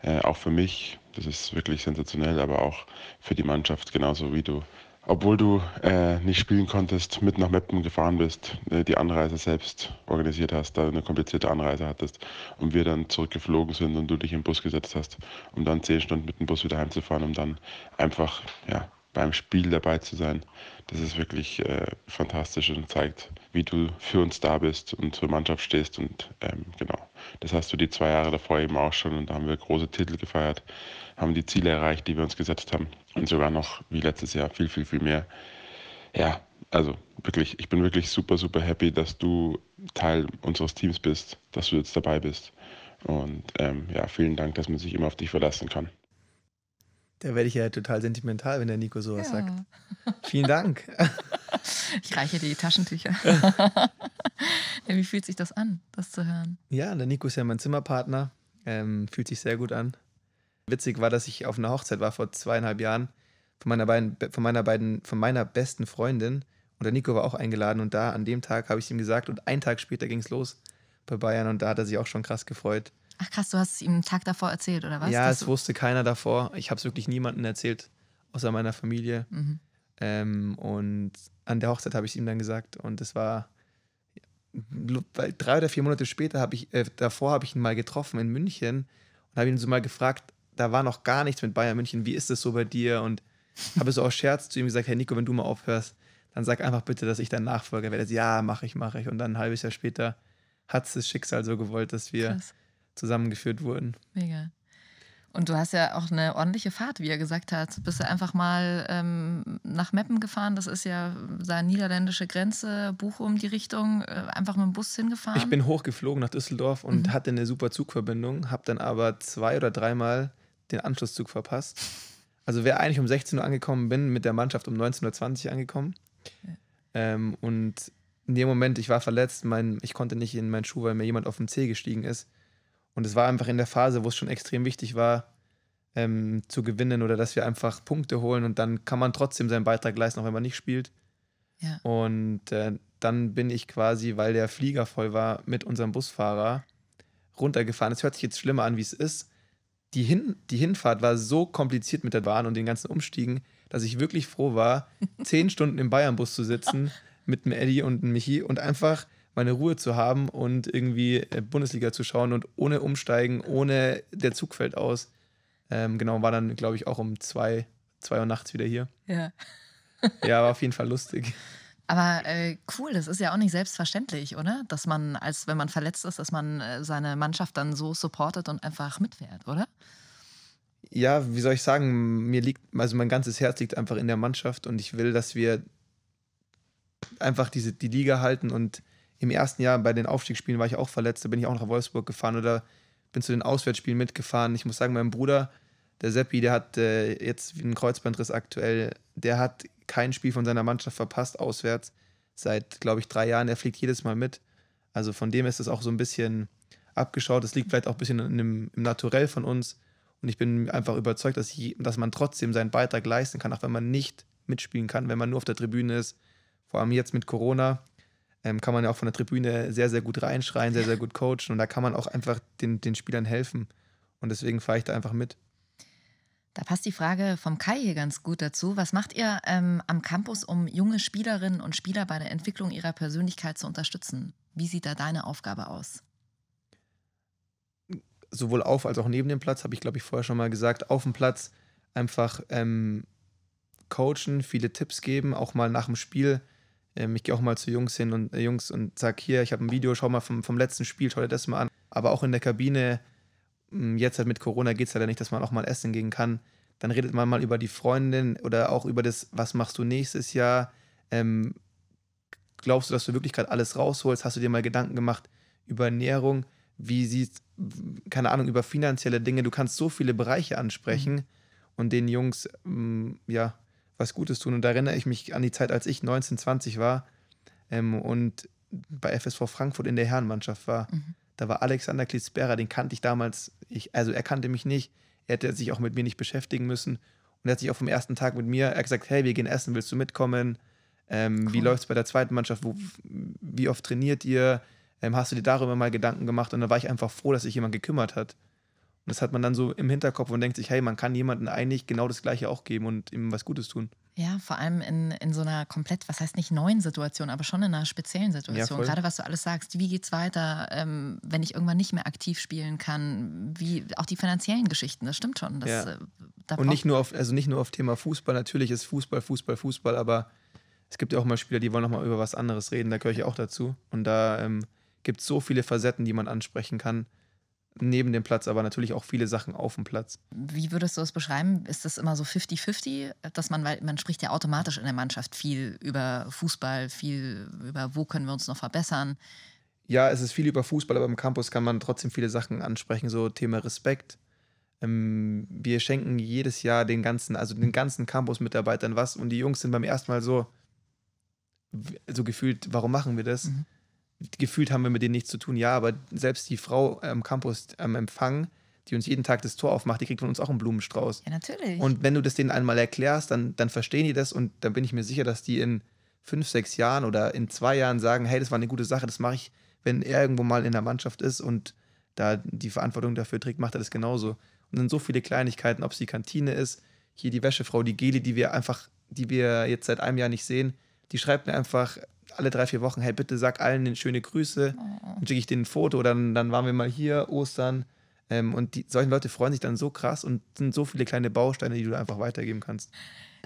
Äh, auch für mich, das ist wirklich sensationell, aber auch für die Mannschaft genauso wie du obwohl du äh, nicht spielen konntest, mit nach Meppen gefahren bist, äh, die Anreise selbst organisiert hast, da eine komplizierte Anreise hattest und wir dann zurückgeflogen sind und du dich im Bus gesetzt hast, um dann zehn Stunden mit dem Bus wieder heimzufahren, um dann einfach ja, beim Spiel dabei zu sein. Das ist wirklich äh, fantastisch und zeigt, wie du für uns da bist und zur Mannschaft stehst. Und ähm, genau, das hast du die zwei Jahre davor eben auch schon. Und da haben wir große Titel gefeiert, haben die Ziele erreicht, die wir uns gesetzt haben. Und sogar noch, wie letztes Jahr, viel, viel, viel mehr. Ja, also wirklich, ich bin wirklich super, super happy, dass du Teil unseres Teams bist, dass du jetzt dabei bist. Und ähm, ja, vielen Dank, dass man sich immer auf dich verlassen kann. Da werde ich ja total sentimental, wenn der Nico sowas ja. sagt. Vielen Dank. Ich reiche dir die Taschentücher. Wie fühlt sich das an, das zu hören? Ja, der Nico ist ja mein Zimmerpartner. Ähm, fühlt sich sehr gut an. Witzig war, dass ich auf einer Hochzeit war vor zweieinhalb Jahren von meiner beiden, von meiner beiden, von meiner besten Freundin. Und der Nico war auch eingeladen und da an dem Tag habe ich es ihm gesagt und einen Tag später ging es los bei Bayern und da hat er sich auch schon krass gefreut. Ach krass, du hast es ihm einen Tag davor erzählt, oder was? Ja, es wusste keiner davor. Ich habe es wirklich niemandem erzählt, außer meiner Familie. Mhm. Ähm, und an der Hochzeit habe ich es ihm dann gesagt und es war weil drei oder vier Monate später habe ich, äh, davor habe ich ihn mal getroffen in München und habe ihn so mal gefragt, da war noch gar nichts mit Bayern München, wie ist es so bei dir? Und habe so aus Scherz zu ihm gesagt, hey Nico, wenn du mal aufhörst, dann sag einfach bitte, dass ich dein Nachfolger werde. Ja, mache ich, mache ich. Und dann ein halbes Jahr später hat es das Schicksal so gewollt, dass wir Krass. zusammengeführt wurden. Mega. Und du hast ja auch eine ordentliche Fahrt, wie er gesagt hat. Bist du einfach mal ähm, nach Meppen gefahren? Das ist ja da niederländische Grenze, Buchum die Richtung. Äh, einfach mit dem Bus hingefahren? Ich bin hochgeflogen nach Düsseldorf und mhm. hatte eine super Zugverbindung, habe dann aber zwei oder dreimal den Anschlusszug verpasst. Also wäre eigentlich um 16 Uhr angekommen bin, mit der Mannschaft um 19.20 Uhr angekommen. Ja. Ähm, und in dem Moment, ich war verletzt, mein, ich konnte nicht in meinen Schuh, weil mir jemand auf den Zeh gestiegen ist. Und es war einfach in der Phase, wo es schon extrem wichtig war, ähm, zu gewinnen oder dass wir einfach Punkte holen und dann kann man trotzdem seinen Beitrag leisten, auch wenn man nicht spielt. Ja. Und äh, dann bin ich quasi, weil der Flieger voll war, mit unserem Busfahrer runtergefahren. Es hört sich jetzt schlimmer an, wie es ist. Die, Hin die Hinfahrt war so kompliziert mit der Bahn und den ganzen Umstiegen, dass ich wirklich froh war, zehn Stunden im Bayernbus zu sitzen mit einem Eddie und einem Michi und einfach meine Ruhe zu haben und irgendwie äh, Bundesliga zu schauen und ohne Umsteigen, ohne der Zug fällt aus. Ähm, genau, war dann, glaube ich, auch um zwei, zwei Uhr nachts wieder hier. Ja. ja, war auf jeden Fall lustig. Aber äh, cool, das ist ja auch nicht selbstverständlich, oder? Dass man, als wenn man verletzt ist, dass man äh, seine Mannschaft dann so supportet und einfach mitfährt, oder? Ja, wie soll ich sagen, mir liegt, also mein ganzes Herz liegt einfach in der Mannschaft und ich will, dass wir einfach diese, die Liga halten und im ersten Jahr bei den Aufstiegsspielen war ich auch verletzt, da bin ich auch nach Wolfsburg gefahren oder bin zu den Auswärtsspielen mitgefahren. Ich muss sagen, mein Bruder, der Seppi, der hat äh, jetzt einen Kreuzbandriss aktuell, der hat kein Spiel von seiner Mannschaft verpasst auswärts seit, glaube ich, drei Jahren. Er fliegt jedes Mal mit. Also von dem ist es auch so ein bisschen abgeschaut. Das liegt vielleicht auch ein bisschen dem, im Naturell von uns. Und ich bin einfach überzeugt, dass, ich, dass man trotzdem seinen Beitrag leisten kann, auch wenn man nicht mitspielen kann, wenn man nur auf der Tribüne ist. Vor allem jetzt mit Corona ähm, kann man ja auch von der Tribüne sehr, sehr gut reinschreien, sehr, sehr gut coachen und da kann man auch einfach den, den Spielern helfen. Und deswegen fahre ich da einfach mit. Da passt die Frage vom Kai hier ganz gut dazu. Was macht ihr ähm, am Campus, um junge Spielerinnen und Spieler bei der Entwicklung ihrer Persönlichkeit zu unterstützen? Wie sieht da deine Aufgabe aus? Sowohl auf als auch neben dem Platz, habe ich, glaube ich, vorher schon mal gesagt. Auf dem Platz einfach ähm, coachen, viele Tipps geben, auch mal nach dem Spiel ähm, ich gehe auch mal zu Jungs hin und äh, Jungs und sag hier, ich habe ein Video, schau mal vom, vom letzten Spiel, schau dir das mal an. Aber auch in der Kabine, hm, jetzt halt mit Corona geht es halt nicht, dass man auch mal essen gehen kann. Dann redet man mal über die Freundin oder auch über das, was machst du nächstes Jahr? Ähm, glaubst du, dass du wirklich gerade alles rausholst? Hast du dir mal Gedanken gemacht über Ernährung? Wie sieht, keine Ahnung, über finanzielle Dinge? Du kannst so viele Bereiche ansprechen mhm. und den Jungs, ähm, ja, was Gutes tun. Und da erinnere ich mich an die Zeit, als ich 19, 20 war ähm, und bei FSV Frankfurt in der Herrenmannschaft war. Mhm. Da war Alexander Klitzberger, den kannte ich damals. Ich, also er kannte mich nicht. Er hätte sich auch mit mir nicht beschäftigen müssen. Und er hat sich auch vom ersten Tag mit mir, er hat gesagt, hey, wir gehen essen, willst du mitkommen? Ähm, cool. Wie läuft es bei der zweiten Mannschaft? Wo, wie oft trainiert ihr? Ähm, hast du dir darüber mal Gedanken gemacht? Und da war ich einfach froh, dass sich jemand gekümmert hat. Und das hat man dann so im Hinterkopf und denkt sich, hey, man kann jemandem eigentlich genau das Gleiche auch geben und ihm was Gutes tun. Ja, vor allem in, in so einer komplett, was heißt nicht neuen Situation, aber schon in einer speziellen Situation. Ja, Gerade was du alles sagst, wie geht's weiter, ähm, wenn ich irgendwann nicht mehr aktiv spielen kann, wie auch die finanziellen Geschichten, das stimmt schon. Das, ja. Äh, da und nicht nur auf, also nicht nur auf Thema Fußball, natürlich ist Fußball, Fußball, Fußball, aber es gibt ja auch mal Spieler, die wollen nochmal über was anderes reden, da gehöre ich auch dazu. Und da ähm, gibt es so viele Facetten, die man ansprechen kann neben dem Platz, aber natürlich auch viele Sachen auf dem Platz. Wie würdest du es beschreiben? Ist das immer so 50-50, dass man, weil man spricht ja automatisch in der Mannschaft viel über Fußball, viel über wo können wir uns noch verbessern? Ja, es ist viel über Fußball, aber im Campus kann man trotzdem viele Sachen ansprechen, so Thema Respekt. Ähm, wir schenken jedes Jahr den ganzen, also den ganzen Campus-Mitarbeitern was und die Jungs sind beim ersten Mal so, so gefühlt, warum machen wir das? Mhm gefühlt haben wir mit denen nichts zu tun. Ja, aber selbst die Frau am Campus am Empfang, die uns jeden Tag das Tor aufmacht, die kriegt von uns auch einen Blumenstrauß. Ja, natürlich. Und wenn du das denen einmal erklärst, dann, dann verstehen die das und dann bin ich mir sicher, dass die in fünf, sechs Jahren oder in zwei Jahren sagen, hey, das war eine gute Sache, das mache ich, wenn er irgendwo mal in der Mannschaft ist und da die Verantwortung dafür trägt, macht er das genauso. Und dann so viele Kleinigkeiten, ob es die Kantine ist, hier die Wäschefrau, die Geli, die wir einfach, die wir jetzt seit einem Jahr nicht sehen, die schreibt mir einfach alle drei, vier Wochen, hey, bitte sag allen schöne Grüße. Dann schicke ich denen ein Foto dann, dann waren wir mal hier, Ostern. Ähm, und die, solchen Leute freuen sich dann so krass und sind so viele kleine Bausteine, die du einfach weitergeben kannst.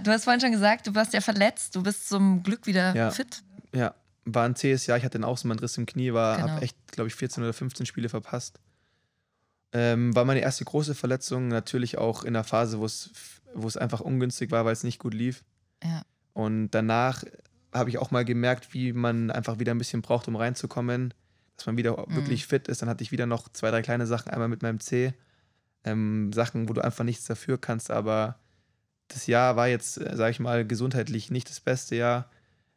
Du hast vorhin schon gesagt, du warst ja verletzt, du bist zum Glück wieder ja. fit. Ja, war ein zähes Jahr. Ich hatte dann auch einen Riss im Knie, war, genau. habe echt, glaube ich, 14 oder 15 Spiele verpasst. Ähm, war meine erste große Verletzung, natürlich auch in einer Phase, wo es einfach ungünstig war, weil es nicht gut lief. Ja. Und danach habe ich auch mal gemerkt, wie man einfach wieder ein bisschen braucht, um reinzukommen, dass man wieder mhm. wirklich fit ist. Dann hatte ich wieder noch zwei, drei kleine Sachen, einmal mit meinem C, ähm, Sachen, wo du einfach nichts dafür kannst, aber das Jahr war jetzt, äh, sage ich mal, gesundheitlich nicht das beste Jahr.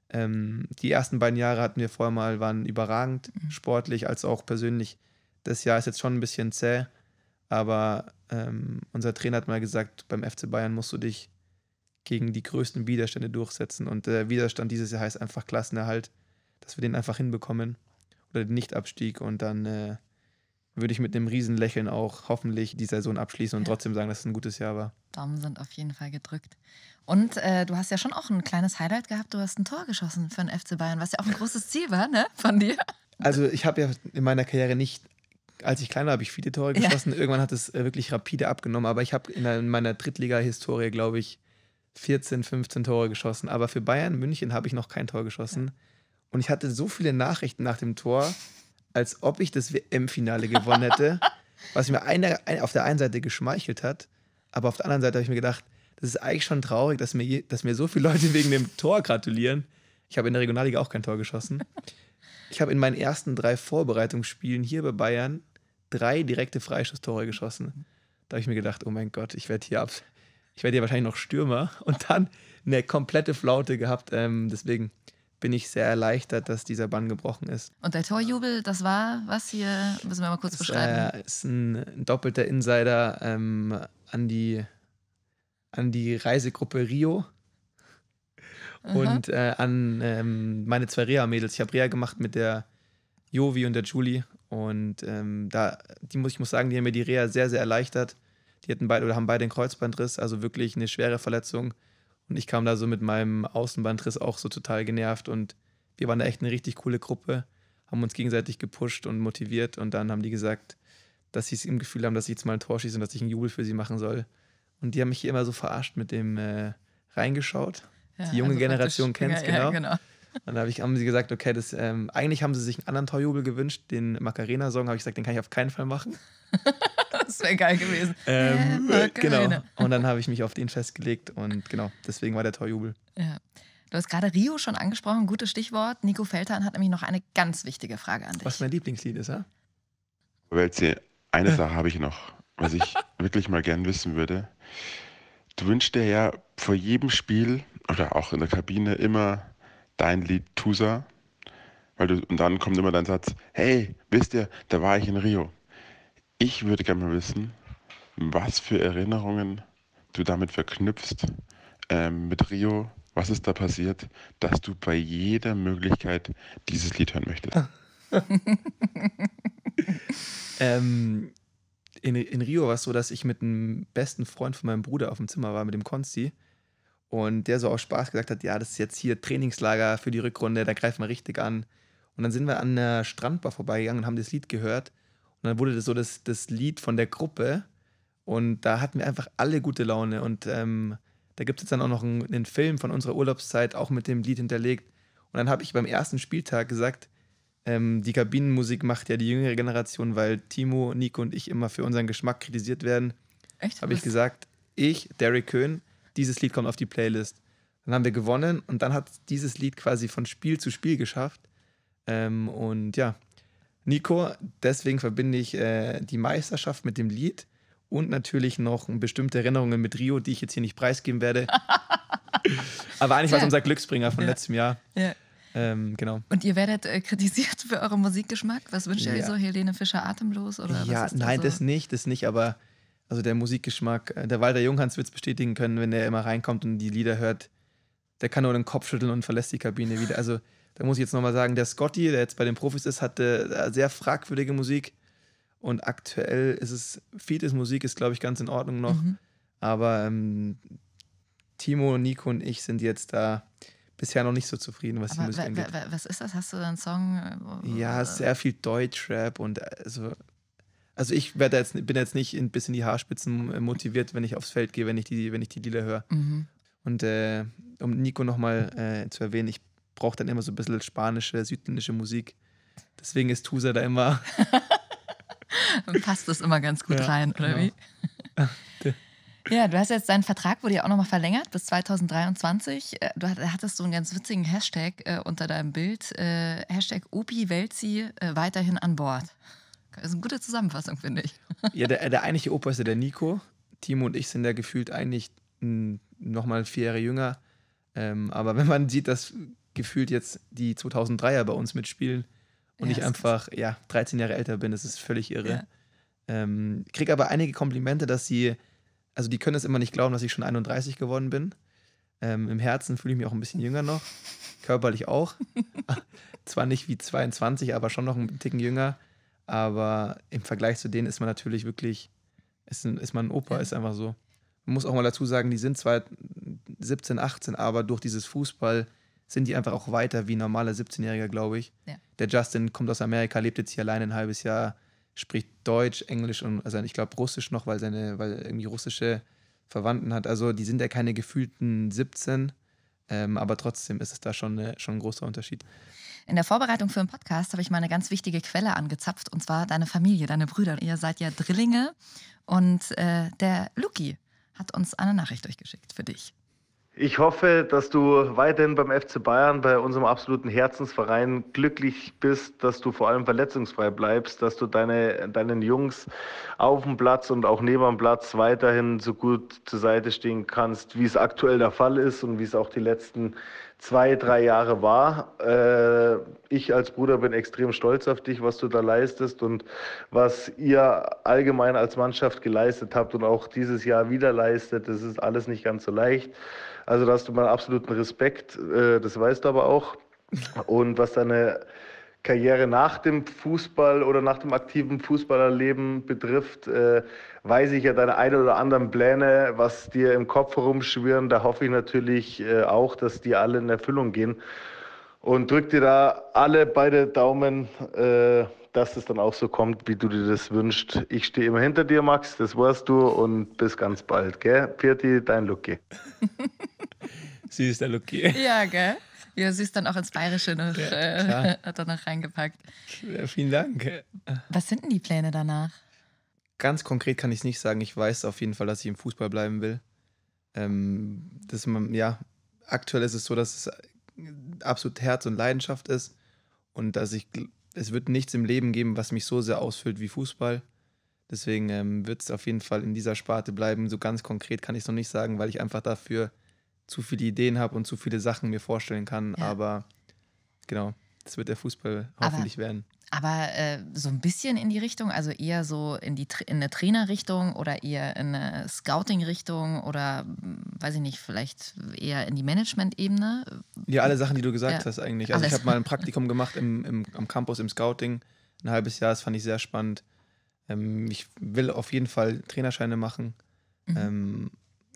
Ähm, die ersten beiden Jahre hatten wir vorher mal, waren überragend, mhm. sportlich als auch persönlich. Das Jahr ist jetzt schon ein bisschen zäh, aber ähm, unser Trainer hat mal gesagt, beim FC Bayern musst du dich gegen die größten Widerstände durchsetzen. Und der äh, Widerstand dieses Jahr heißt einfach Klassenerhalt, dass wir den einfach hinbekommen oder den Nichtabstieg. Und dann äh, würde ich mit einem riesen Lächeln auch hoffentlich die Saison abschließen und ja. trotzdem sagen, dass es ein gutes Jahr war. Daumen sind auf jeden Fall gedrückt. Und äh, du hast ja schon auch ein kleines Highlight gehabt. Du hast ein Tor geschossen für den FC Bayern, was ja auch ein großes Ziel war, ne, von dir. Also ich habe ja in meiner Karriere nicht als ich klein war, habe ich viele Tore geschossen. Ja. Irgendwann hat es äh, wirklich rapide abgenommen. Aber ich habe in meiner Drittliga-Historie, glaube ich, 14, 15 Tore geschossen. Aber für Bayern München habe ich noch kein Tor geschossen. Und ich hatte so viele Nachrichten nach dem Tor, als ob ich das WM-Finale gewonnen hätte, was mir eine, eine, auf der einen Seite geschmeichelt hat, aber auf der anderen Seite habe ich mir gedacht, das ist eigentlich schon traurig, dass mir, dass mir so viele Leute wegen dem Tor gratulieren. Ich habe in der Regionalliga auch kein Tor geschossen. Ich habe in meinen ersten drei Vorbereitungsspielen hier bei Bayern drei direkte Freischusstore geschossen. Da habe ich mir gedacht, oh mein Gott, ich werde hier ab, ich werde ja wahrscheinlich noch Stürmer und dann eine komplette Flaute gehabt. Ähm, deswegen bin ich sehr erleichtert, dass dieser Bann gebrochen ist. Und der Torjubel, das war was hier? Müssen wir mal kurz das, äh, beschreiben. Äh, ist ein, doppelter Insider ähm, an, die, an die Reisegruppe Rio mhm. und äh, an ähm, meine zwei Rea-Mädels. Ich habe Rea gemacht mit der Jovi und der Julie. Und ähm, da, die muss, ich muss sagen, die haben mir die Rea sehr, sehr erleichtert. Die hatten beide oder haben beide den Kreuzbandriss, also wirklich eine schwere Verletzung. Und ich kam da so mit meinem Außenbandriss auch so total genervt. Und wir waren da echt eine richtig coole Gruppe, haben uns gegenseitig gepusht und motiviert. Und dann haben die gesagt, dass sie es im Gefühl haben, dass ich jetzt mal ein Tor schieße und dass ich einen Jubel für sie machen soll. Und die haben mich immer so verarscht mit dem äh, reingeschaut. Ja, die junge also Generation kennt es, ja, genau. Ja, genau. Und da hab ich, haben sie gesagt, okay, das, ähm, eigentlich haben sie sich einen anderen Torjubel gewünscht, den Macarena-Song, habe ich gesagt, den kann ich auf keinen Fall machen. das wäre geil gewesen. Ähm, äh, genau. Und dann habe ich mich auf den festgelegt und genau, deswegen war der Torjubel. Ja. Du hast gerade Rio schon angesprochen, gutes Stichwort. Nico Feldhahn hat nämlich noch eine ganz wichtige Frage an dich. Was mein Lieblingslied ist, ja? Welche eine Sache habe ich noch, was ich wirklich mal gern wissen würde. Du wünschst dir ja vor jedem Spiel oder auch in der Kabine immer dein Lied Tusa. Weil du, und dann kommt immer dein Satz, hey, wisst ihr, da war ich in Rio. Ich würde gerne mal wissen, was für Erinnerungen du damit verknüpfst ähm, mit Rio. Was ist da passiert, dass du bei jeder Möglichkeit dieses Lied hören möchtest? ähm, in, in, Rio war es so, dass ich mit einem besten Freund von meinem Bruder auf dem Zimmer war, mit dem Konsti. Und der so aus Spaß gesagt hat: Ja, das ist jetzt hier Trainingslager für die Rückrunde, da greifen wir richtig an. Und dann sind wir an der Strandbar vorbeigegangen und haben das Lied gehört. Und dann wurde das so das, das Lied von der Gruppe. Und da hatten wir einfach alle gute Laune. Und ähm, da gibt es jetzt dann auch noch einen, einen, Film von unserer Urlaubszeit, auch mit dem Lied hinterlegt. Und dann habe ich beim ersten Spieltag gesagt, ähm, die Kabinenmusik macht ja die jüngere Generation, weil Timo, Nico und ich immer für unseren Geschmack kritisiert werden. Echt? Habe ich gesagt, ich, Derek Köhn, dieses Lied kommt auf die Playlist. Dann haben wir gewonnen und dann hat dieses Lied quasi von Spiel zu Spiel geschafft. Ähm, und ja, Nico, deswegen verbinde ich äh, die Meisterschaft mit dem Lied und natürlich noch bestimmte Erinnerungen mit Rio, die ich jetzt hier nicht preisgeben werde. Aber eigentlich war es unser Glücksbringer von ja. letztem Jahr. Ja. Ähm, genau. Und ihr werdet äh, kritisiert für euren Musikgeschmack? Was wünscht ihr ja. so, Helene Fischer, atemlos? Oder ja, was nein, da so? das nicht, das nicht, aber also der Musikgeschmack, äh, der Walter Junghans wird es bestätigen können, wenn er immer reinkommt und die Lieder hört, der kann nur den Kopf schütteln und verlässt die Kabine wieder. Also da muss ich jetzt nochmal sagen, der Scotty, der jetzt bei den Profis ist, hatte äh, sehr fragwürdige Musik. Und aktuell ist es, vieles Musik ist, glaube ich, ganz in Ordnung noch. Mhm. Aber ähm, Timo, Nico und ich sind jetzt da bisher noch nicht so zufrieden, was Aber die Musik angeht. Was ist das? Hast du da einen Song? Äh, ja, sehr viel Deutschrap und äh, also, also ich werde jetzt, bin jetzt nicht in, bis in die Haarspitzen motiviert, wenn ich aufs Feld gehe, wenn ich die, wenn ich die Lieder höre. Mhm. Und äh, um Nico nochmal äh, zu erwähnen, ich braucht dann immer so ein bisschen spanische, südländische Musik. Deswegen ist Tusa da immer. dann passt das immer ganz gut ja, rein, oder genau. wie? Ja, du hast jetzt deinen Vertrag, wurde ja auch nochmal verlängert bis 2023. Äh, du hattest so einen ganz witzigen Hashtag äh, unter deinem Bild. Äh, Hashtag Opi Welzi äh, weiterhin an Bord. Das ist eine gute Zusammenfassung, finde ich. Ja, der, der eigentliche Opa ist ja der Nico. Timo und ich sind ja gefühlt eigentlich nochmal vier Jahre jünger. Ähm, aber wenn man sieht, dass gefühlt jetzt die 2003er bei uns mitspielen und ja, ich einfach ja 13 Jahre älter bin. Das ist völlig irre. Ja. Ähm, krieg aber einige Komplimente, dass sie, also die können es immer nicht glauben, dass ich schon 31 geworden bin. Ähm, Im Herzen fühle ich mich auch ein bisschen jünger noch, körperlich auch. Zwar nicht wie 22, aber schon noch einen Ticken jünger. Aber im Vergleich zu denen ist man natürlich wirklich, ist, ein, ist man ein Opa, ja. ist einfach so. Man muss auch mal dazu sagen, die sind zwar 17, 18, aber durch dieses Fußball sind die einfach auch weiter wie ein normaler 17-Jähriger, glaube ich. Ja. Der Justin kommt aus Amerika, lebt jetzt hier alleine ein halbes Jahr, spricht Deutsch, Englisch und also ich glaube Russisch noch, weil seine, weil irgendwie russische Verwandten hat. Also die sind ja keine gefühlten 17, ähm, aber trotzdem ist es da schon, eine, äh, schon ein großer Unterschied. In der Vorbereitung für den Podcast habe ich mal eine ganz wichtige Quelle angezapft, und zwar deine Familie, deine Brüder. Ihr seid ja Drillinge und äh, der Luki hat uns eine Nachricht durchgeschickt für dich. Ich hoffe, dass du weiterhin beim FC Bayern, bei unserem absoluten Herzensverein, glücklich bist, dass du vor allem verletzungsfrei bleibst, dass du deine, deinen Jungs auf dem Platz und auch neben dem Platz weiterhin so gut zur Seite stehen kannst, wie es aktuell der Fall ist und wie es auch die letzten zwei, drei Jahre war. Äh, ich als Bruder bin extrem stolz auf dich, was du da leistest und was ihr allgemein als Mannschaft geleistet habt und auch dieses Jahr wieder leistet. Das ist alles nicht ganz so leicht. Also da hast du meinen absoluten Respekt, äh, das weißt du aber auch. Und was deine Karriere nach dem Fußball oder nach dem aktiven Fußballerleben betrifft, äh, weiß ich ja deine ein oder anderen Pläne, was dir im Kopf herumschwirren. Da hoffe ich natürlich äh, auch, dass die alle in Erfüllung gehen. Und drück dir da alle beide Daumen, äh, dass es dann auch so kommt, wie du dir das wünschst. Ich stehe immer hinter dir, Max, das warst du und bis ganz bald, gell? Pirti, dein Lucky. Sie ist der Lucky. Ja, gell? Ja, sie ist dann auch ins Bayerische noch, ja, äh, hat er noch reingepackt. Ja, vielen Dank. Was sind denn die Pläne danach? Ganz konkret kann ich es nicht sagen. Ich weiß auf jeden Fall, dass ich im Fußball bleiben will. Ähm, das, ja, aktuell ist es so, dass es absolut Herz und Leidenschaft ist und dass ich, es wird nichts im Leben geben, was mich so sehr ausfüllt wie Fußball. Deswegen ähm, wird es auf jeden Fall in dieser Sparte bleiben. So ganz konkret kann ich es noch nicht sagen, weil ich einfach dafür zu viele Ideen habe und zu viele Sachen mir vorstellen kann. Ja. Aber genau, das wird der Fußball hoffentlich aber, werden. Aber äh, so ein bisschen in die Richtung, also eher so in, die, in eine Trainerrichtung oder eher in eine Scouting-Richtung oder hm, weiß ich nicht, vielleicht eher in die Management-Ebene? Ja, alle Sachen, die du gesagt ja, hast eigentlich. Also alles. ich habe mal ein Praktikum gemacht im, im, am Campus im Scouting, ein halbes Jahr, das fand ich sehr spannend. Ähm, ich will auf jeden Fall Trainerscheine machen. Mhm. Ähm,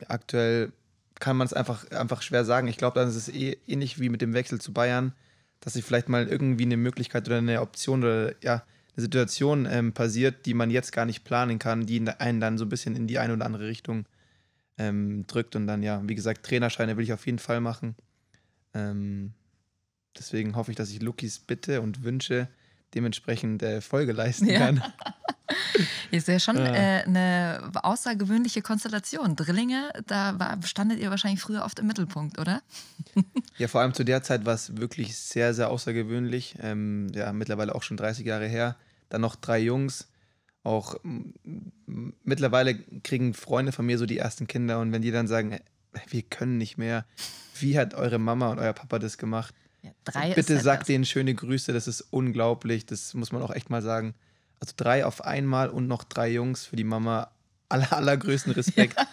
aktuell kann man es einfach, einfach schwer sagen. Ich glaube, dann ist es eh, ähnlich wie mit dem Wechsel zu Bayern, dass sich vielleicht mal irgendwie eine Möglichkeit oder eine Option oder ja, eine Situation ähm, passiert, die man jetzt gar nicht planen kann, die einen dann so ein bisschen in die eine oder andere Richtung ähm, drückt. Und dann, ja, wie gesagt, Trainerscheine will ich auf jeden Fall machen. Ähm, deswegen hoffe ich, dass ich Lukis Bitte und Wünsche dementsprechend äh, Folge leisten ja. kann. Ist ja schon äh, eine außergewöhnliche Konstellation. Drillinge, da war, standet ihr wahrscheinlich früher oft im Mittelpunkt, oder? ja, vor allem zu der Zeit war es wirklich sehr, sehr außergewöhnlich. Ähm, ja, mittlerweile auch schon 30 Jahre her. Dann noch drei Jungs. Auch mittlerweile kriegen Freunde von mir so die ersten Kinder und wenn die dann sagen, äh, wir können nicht mehr, wie hat eure Mama und euer Papa das gemacht? Ja, Bitte sagt denen schöne Grüße, das ist unglaublich, das muss man auch echt mal sagen. Also drei auf einmal und noch drei Jungs für die Mama. Aller, allergrößten Respekt. ja,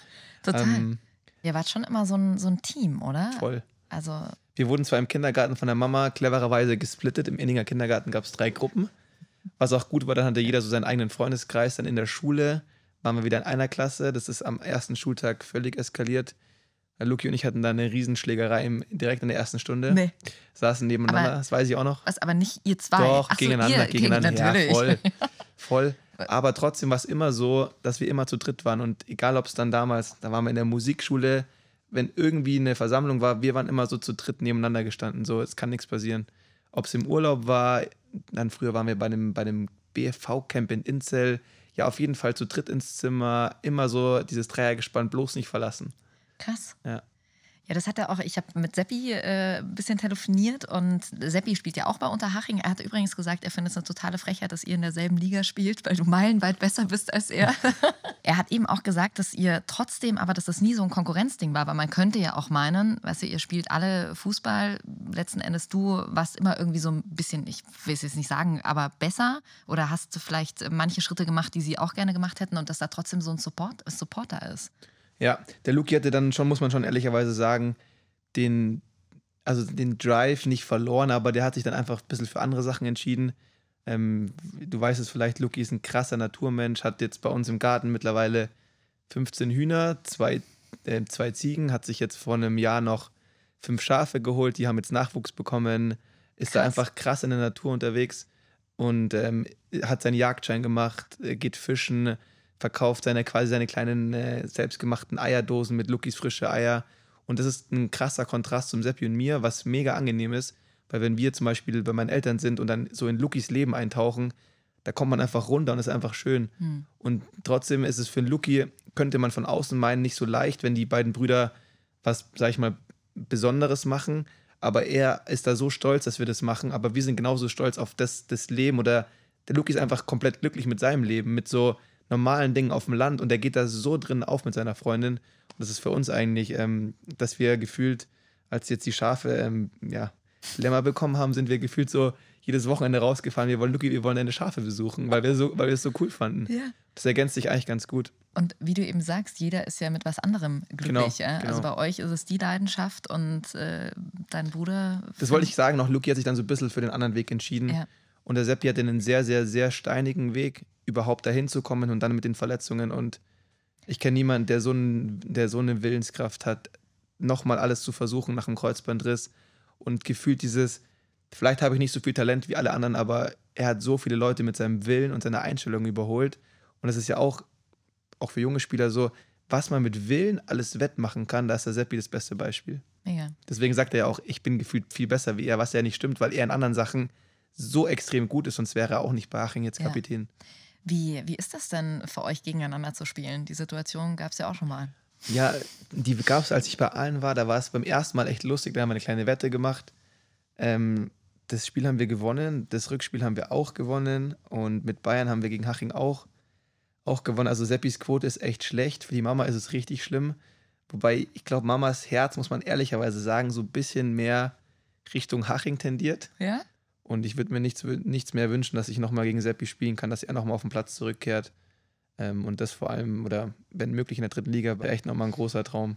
total. Ähm, Ihr wart schon immer so ein, so ein Team, oder? Voll. Also. Wir wurden zwar im Kindergarten von der Mama clevererweise gesplittet. Im Inninger Kindergarten gab es drei Gruppen. Was auch gut war, dann hatte jeder so seinen eigenen Freundeskreis. Dann in der Schule waren wir wieder in einer Klasse. Das ist am ersten Schultag völlig eskaliert. Luki und ich hatten da eine Riesenschlägerei direkt in der ersten Stunde. Nee. Saßen nebeneinander, aber, das weiß ich auch noch. Was, aber nicht ihr zwei? Doch, so, gegeneinander, ihr, gegeneinander. Natürlich. Ja, voll. voll. Aber trotzdem war es immer so, dass wir immer zu dritt waren. Und egal, ob es dann damals, da waren wir in der Musikschule, wenn irgendwie eine Versammlung war, wir waren immer so zu dritt nebeneinander gestanden. So, es kann nichts passieren. Ob es im Urlaub war, dann früher waren wir bei dem, bei dem BFV-Camp in Inzell. Ja, auf jeden Fall zu dritt ins Zimmer. Immer so dieses Dreiergespann bloß nicht verlassen. Krass. Ja. Ja, das hat er auch. Ich habe mit Seppi äh, ein bisschen telefoniert und Seppi spielt ja auch bei Unterhaching. Er hat übrigens gesagt, er findet es eine totale Frechheit, dass ihr in derselben Liga spielt, weil du meilenweit besser bist als er. er hat eben auch gesagt, dass ihr trotzdem, aber dass das nie so ein Konkurrenzding war, weil man könnte ja auch meinen, weißt du, ihr spielt alle Fußball, letzten Endes du warst immer irgendwie so ein bisschen, ich will es jetzt nicht sagen, aber besser oder hast vielleicht manche Schritte gemacht, die sie auch gerne gemacht hätten und dass da trotzdem so ein Support, Supporter ist. Ja, der Luki hatte dann schon, muss man schon ehrlicherweise sagen, den, also den Drive nicht verloren, aber der hat sich dann einfach ein bisschen für andere Sachen entschieden. Ähm, du weißt es vielleicht, Luki ist ein krasser Naturmensch, hat jetzt bei uns im Garten mittlerweile 15 Hühner, zwei, äh, zwei Ziegen, hat sich jetzt vor einem Jahr noch fünf Schafe geholt, die haben jetzt Nachwuchs bekommen, ist krass. da einfach krass in der Natur unterwegs und ähm, hat seinen Jagdschein gemacht, äh, geht fischen, verkauft seine quasi seine kleinen äh, selbstgemachten Eierdosen mit Lukis frische Eier. Und das ist ein krasser Kontrast zum Seppi und mir, was mega angenehm ist, weil wenn wir zum Beispiel bei meinen Eltern sind und dann so in Lukis Leben eintauchen, da kommt man einfach runter und ist einfach schön. Mhm. Und trotzdem ist es für einen Luki, könnte man von außen meinen, nicht so leicht, wenn die beiden Brüder was, sag ich mal, Besonderes machen. Aber er ist da so stolz, dass wir das machen. Aber wir sind genauso stolz auf das, das Leben oder der Luki ist einfach komplett glücklich mit seinem Leben, mit so, normalen Dingen auf dem Land und der geht da so drin auf mit seiner Freundin. Und das ist für uns eigentlich, ähm, dass wir gefühlt, als jetzt die Schafe ähm, ja, Lämmer bekommen haben, sind wir gefühlt so jedes Wochenende rausgefahren. Wir wollen, Luki, wir wollen deine Schafe besuchen, weil wir, so, weil wir es so cool fanden. Ja. Das ergänzt sich eigentlich ganz gut. Und wie du eben sagst, jeder ist ja mit was anderem glücklich. Genau, ja? Also genau. Also bei euch ist es die Leidenschaft und äh, dein Bruder. Das wollte ich sagen noch. Luki hat sich dann so ein bisschen für den anderen Weg entschieden. Ja. Und der Seppi hatte einen sehr, sehr, sehr steinigen Weg, überhaupt dahin zu kommen und dann mit den Verletzungen. Und ich kenne niemanden, der so, einen, der so eine Willenskraft hat, nochmal alles zu versuchen nach einem Kreuzbandriss und gefühlt dieses, vielleicht habe ich nicht so viel Talent wie alle anderen, aber er hat so viele Leute mit seinem Willen und seiner Einstellung überholt. Und das ist ja auch, auch für junge Spieler so, was man mit Willen alles wettmachen kann, da ist der Seppi das beste Beispiel. Mega. Deswegen sagt er ja auch, ich bin gefühlt viel besser wie er, was ja nicht stimmt, weil er in anderen Sachen so extrem gut ist, sonst wäre er auch nicht bei Aching jetzt Kapitän. Ja. Wie, wie ist das denn für euch gegeneinander zu spielen? Die Situation gab es ja auch schon mal. Ja, die gab es, als ich bei allen war. Da war es beim ersten Mal echt lustig. Da haben wir eine kleine Wette gemacht. Ähm, das Spiel haben wir gewonnen. Das Rückspiel haben wir auch gewonnen. Und mit Bayern haben wir gegen Haching auch, auch gewonnen. Also Seppis Quote ist echt schlecht. Für die Mama ist es richtig schlimm. Wobei ich glaube, Mamas Herz, muss man ehrlicherweise sagen, so ein bisschen mehr Richtung Haching tendiert. Ja? Und ich würde mir nichts, nichts mehr wünschen, dass ich nochmal gegen Seppi spielen kann, dass er nochmal auf den Platz zurückkehrt. Ähm, und das vor allem, oder wenn möglich in der dritten Liga, wäre echt nochmal ein großer Traum.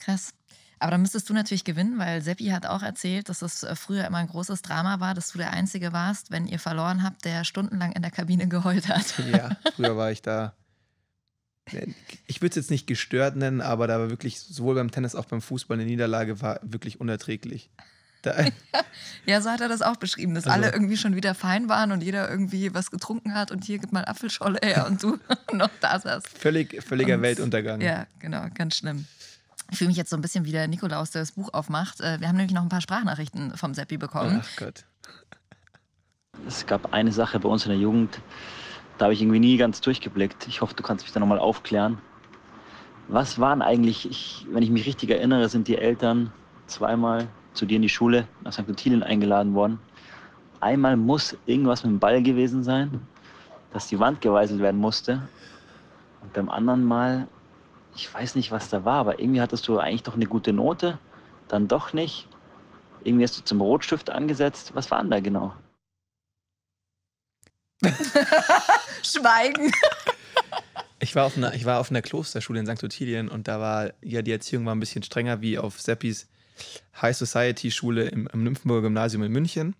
Krass. Aber dann müsstest du natürlich gewinnen, weil Seppi hat auch erzählt, dass das äh, früher immer ein großes Drama war, dass du der Einzige warst, wenn ihr verloren habt, der stundenlang in der Kabine geheult hat. Ja, früher war ich da. Äh, ich würde es jetzt nicht gestört nennen, aber da war wirklich sowohl beim Tennis auch beim Fußball eine Niederlage war wirklich unerträglich. ja, so hat er das auch beschrieben, dass also, alle irgendwie schon wieder fein waren und jeder irgendwie was getrunken hat und hier gibt mal Apfelscholle her und du noch da saß. Völlig, völliger und, Weltuntergang. Ja, genau, ganz schlimm. Ich fühle mich jetzt so ein bisschen wie der Nikolaus, der das Buch aufmacht. Äh, wir haben nämlich noch ein paar Sprachnachrichten vom Seppi bekommen. Ach Gott. Es gab eine Sache bei uns in der Jugend, da habe ich irgendwie nie ganz durchgeblickt. Ich hoffe, du kannst mich da nochmal aufklären. Was waren eigentlich, ich, wenn ich mich richtig erinnere, sind die Eltern zweimal zu dir in die Schule nach St. Ottilien eingeladen worden. Einmal muss irgendwas mit dem Ball gewesen sein, dass die Wand geweißelt werden musste. Und beim anderen Mal, ich weiß nicht, was da war, aber irgendwie hattest du eigentlich doch eine gute Note, dann doch nicht. Irgendwie hast du zum Rotstift angesetzt. Was war denn da genau? Schweigen. Ich war, auf einer, ich war auf einer Klosterschule in St. Ottilien und da war, ja, die Erziehung war ein bisschen strenger wie auf Seppis High Society Schule im, im Nymphenburger Gymnasium in München.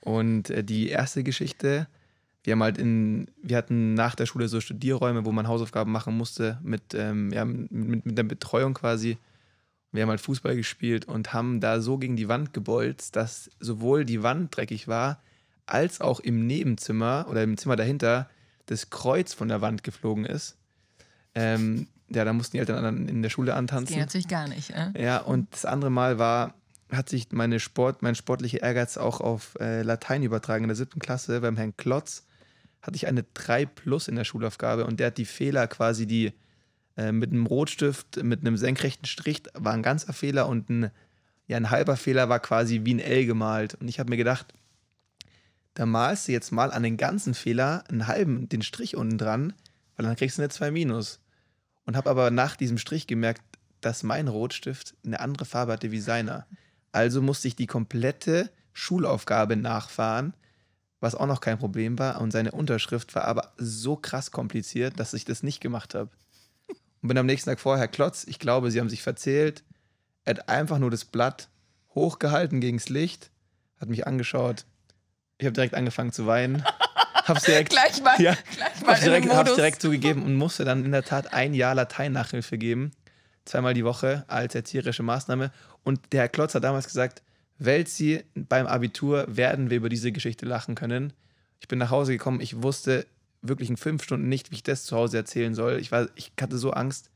Und äh, die erste Geschichte, wir haben halt in, wir hatten nach der Schule so Studierräume, wo man Hausaufgaben machen musste mit, ähm, ja, mit, mit der Betreuung quasi. Wir haben halt Fußball gespielt und haben da so gegen die Wand gebolzt, dass sowohl die Wand dreckig war, als auch im Nebenzimmer oder im Zimmer dahinter das Kreuz von der Wand geflogen ist. Ähm, ja, da mussten die Eltern dann in der Schule antanzen. Das ging natürlich gar nicht. Äh? Ja, und das andere Mal war, hat sich meine Sport, mein sportlicher Ehrgeiz auch auf äh, Latein übertragen. In der siebten Klasse beim Herrn Klotz hatte ich eine 3 plus in der Schulaufgabe und der hat die Fehler quasi, die äh, mit einem Rotstift, mit einem senkrechten Strich war ein ganzer Fehler und ein, ja, ein halber Fehler war quasi wie ein L gemalt. Und ich habe mir gedacht, da malst du jetzt mal an den ganzen Fehler einen halben, den Strich unten dran, weil dann kriegst du eine 2 minus und habe aber nach diesem Strich gemerkt, dass mein Rotstift eine andere Farbe hatte wie seiner. Also musste ich die komplette Schulaufgabe nachfahren, was auch noch kein Problem war. Und seine Unterschrift war aber so krass kompliziert, dass ich das nicht gemacht habe. Und bin am nächsten Tag vorher klotz. Ich glaube, sie haben sich verzählt. Er hat einfach nur das Blatt hochgehalten gegen das Licht, hat mich angeschaut. Ich habe direkt angefangen zu weinen hab's direkt, gleich mal, ja, gleich mal hab's direkt, hab's direkt zugegeben und musste dann in der Tat ein Jahr Latein-Nachhilfe geben, zweimal die Woche als erzieherische Maßnahme. Und der Herr Klotz hat damals gesagt, Welzi, beim Abitur werden wir über diese Geschichte lachen können. Ich bin nach Hause gekommen, ich wusste wirklich in fünf Stunden nicht, wie ich das zu Hause erzählen soll. Ich, war, ich hatte so Angst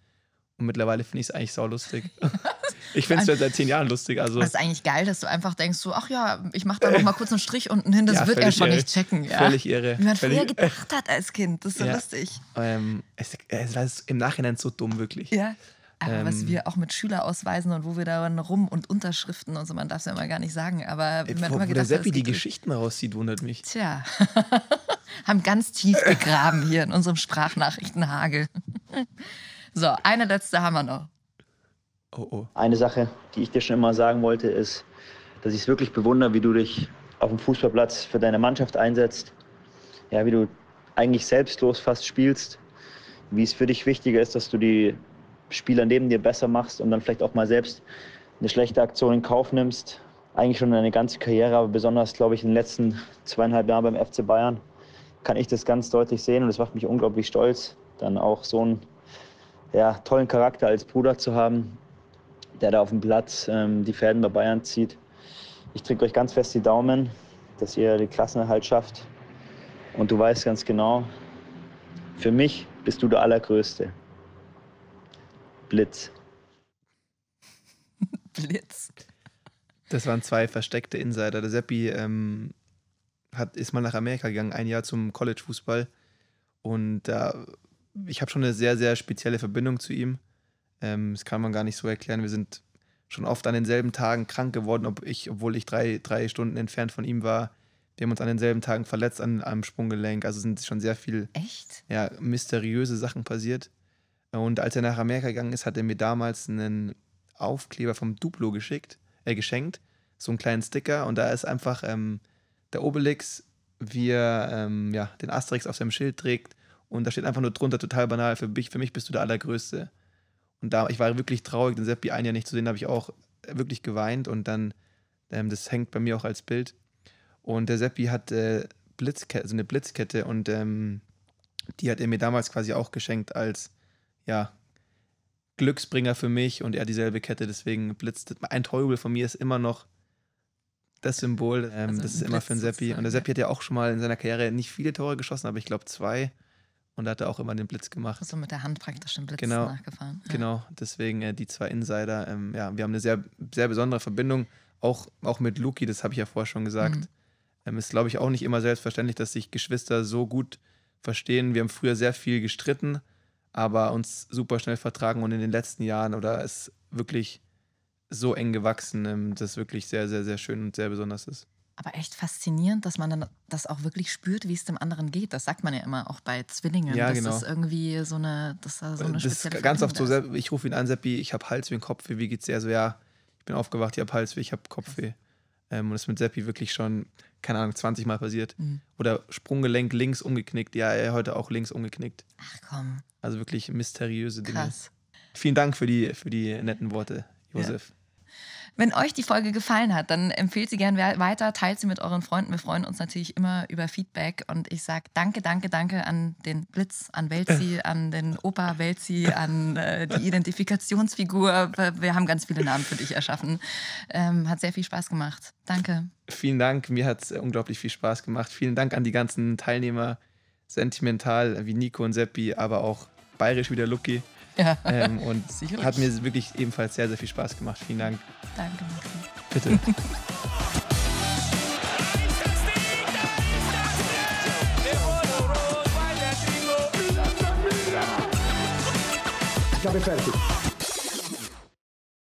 und mittlerweile finde ich es eigentlich saulustig. Ich finde es ja seit zehn Jahren lustig. Also. Das ist eigentlich geil, dass du einfach denkst, so, ach ja, ich mache da noch mal kurz einen Strich unten hin, das ja, wird er schon irre. nicht checken. Ja. Völlig irre. Wie man völlig früher gedacht hat als Kind, das ist so ja. lustig. Ähm, es, es war im Nachhinein so dumm, wirklich. Ja. Aber ähm, was wir auch mit Schülerausweisen und wo wir da rum und Unterschriften und so, man darf es ja immer gar nicht sagen, aber wie man wo, immer gedacht wo der Seppi die Geschichten rauszieht, wundert mich. Tja, haben ganz tief gegraben hier in unserem Sprachnachrichtenhagel. so, eine letzte haben wir noch. Oh, oh. Eine Sache, die ich dir schon immer sagen wollte, ist, dass ich es wirklich bewundere, wie du dich auf dem Fußballplatz für deine Mannschaft einsetzt. Ja, wie du eigentlich selbstlos fast spielst. Wie es für dich wichtiger ist, dass du die Spieler neben dir besser machst und dann vielleicht auch mal selbst eine schlechte Aktion in Kauf nimmst. Eigentlich schon deine ganze Karriere, aber besonders, glaube ich, in den letzten zweieinhalb Jahren beim FC Bayern kann ich das ganz deutlich sehen und das macht mich unglaublich stolz, dann auch so einen ja, tollen Charakter als Bruder zu haben, der da auf dem Platz ähm, die Fäden bei Bayern zieht. Ich drücke euch ganz fest die Daumen, dass ihr den Klassenerhalt schafft. Und du weißt ganz genau, für mich bist du der Allergrößte. Blitz. Blitz. Das waren zwei versteckte Insider. Der Seppi ähm, hat, ist mal nach Amerika gegangen, ein Jahr zum College-Fußball. Und äh, ich habe schon eine sehr, sehr spezielle Verbindung zu ihm ähm, das kann man gar nicht so erklären. Wir sind schon oft an denselben Tagen krank geworden, ob ich, obwohl ich drei, drei Stunden entfernt von ihm war. Wir haben uns an denselben Tagen verletzt an einem Sprunggelenk. Also sind schon sehr viel Echt? Ja, mysteriöse Sachen passiert. Und als er nach Amerika gegangen ist, hat er mir damals einen Aufkleber vom Duplo geschickt, äh, geschenkt. So einen kleinen Sticker. Und da ist einfach ähm, der Obelix, wie er ähm, ja, den Asterix auf seinem Schild trägt. Und da steht einfach nur drunter, total banal, für mich, für mich bist du der Allergrößte. Und da, ich war wirklich traurig, den Seppi ein Jahr nicht zu sehen, habe ich auch wirklich geweint und dann, ähm, das hängt bei mir auch als Bild. Und der Seppi hat äh, Blitzkette, also eine Blitzkette und ähm, die hat er mir damals quasi auch geschenkt als, ja, Glücksbringer für mich und er dieselbe Kette, deswegen blitzt. Ein Teufel von mir ist immer noch das Symbol, ähm, also das ist Blitz immer für den Seppi. Und der Seppi hat ja auch schon mal in seiner Karriere nicht viele Tore geschossen, aber ich glaube zwei. Und da hat er auch immer den Blitz gemacht. So mit der Hand praktisch den Blitz genau, nachgefahren. Ja. Genau, deswegen äh, die zwei Insider. Ähm, ja, wir haben eine sehr, sehr besondere Verbindung, auch, auch mit Luki, das habe ich ja vorher schon gesagt. Mhm. Ähm, ist, glaube ich, auch nicht immer selbstverständlich, dass sich Geschwister so gut verstehen. Wir haben früher sehr viel gestritten, aber uns super schnell vertragen und in den letzten Jahren oder ist wirklich so eng gewachsen, ähm, dass wirklich sehr, sehr, sehr schön und sehr besonders ist. Aber echt faszinierend, dass man dann das auch wirklich spürt, wie es dem anderen geht. Das sagt man ja immer auch bei Zwillingen, ja, dass genau. das irgendwie so eine, dass da so eine das spezielle ist ganz oft so, ich rufe ihn an, Seppi, ich habe wie ein Kopfweh, wie geht's dir? Also ja, ich bin aufgewacht, ich habe Halsweh, ich habe Kopfweh. Ähm, und das ist mit Seppi wirklich schon, keine Ahnung, 20 Mal passiert. Mhm. Oder Sprunggelenk links umgeknickt. Ja, er heute auch links umgeknickt. Ach komm. Also wirklich mysteriöse Dinge. Krass. Vielen Dank für die, für die netten Worte, Josef. Ja. Wenn euch die Folge gefallen hat, dann empfehlt sie gerne weiter, teilt sie mit euren Freunden. Wir freuen uns natürlich immer über Feedback und ich sage danke, danke, danke an den Blitz, an Welzi, äh. an den Opa Welzi, an äh, die Identifikationsfigur. Wir haben ganz viele Namen für dich erschaffen. Ähm, hat sehr viel Spaß gemacht. Danke. Vielen Dank. Mir hat es unglaublich viel Spaß gemacht. Vielen Dank an die ganzen Teilnehmer, sentimental wie Nico und Seppi, aber auch bayerisch wie der Lucky. Ja. Ähm, und Sicherlich. hat mir wirklich ebenfalls sehr, sehr viel Spaß gemacht. Vielen Dank. Danke, Martin. Bitte. Ich habe fertig.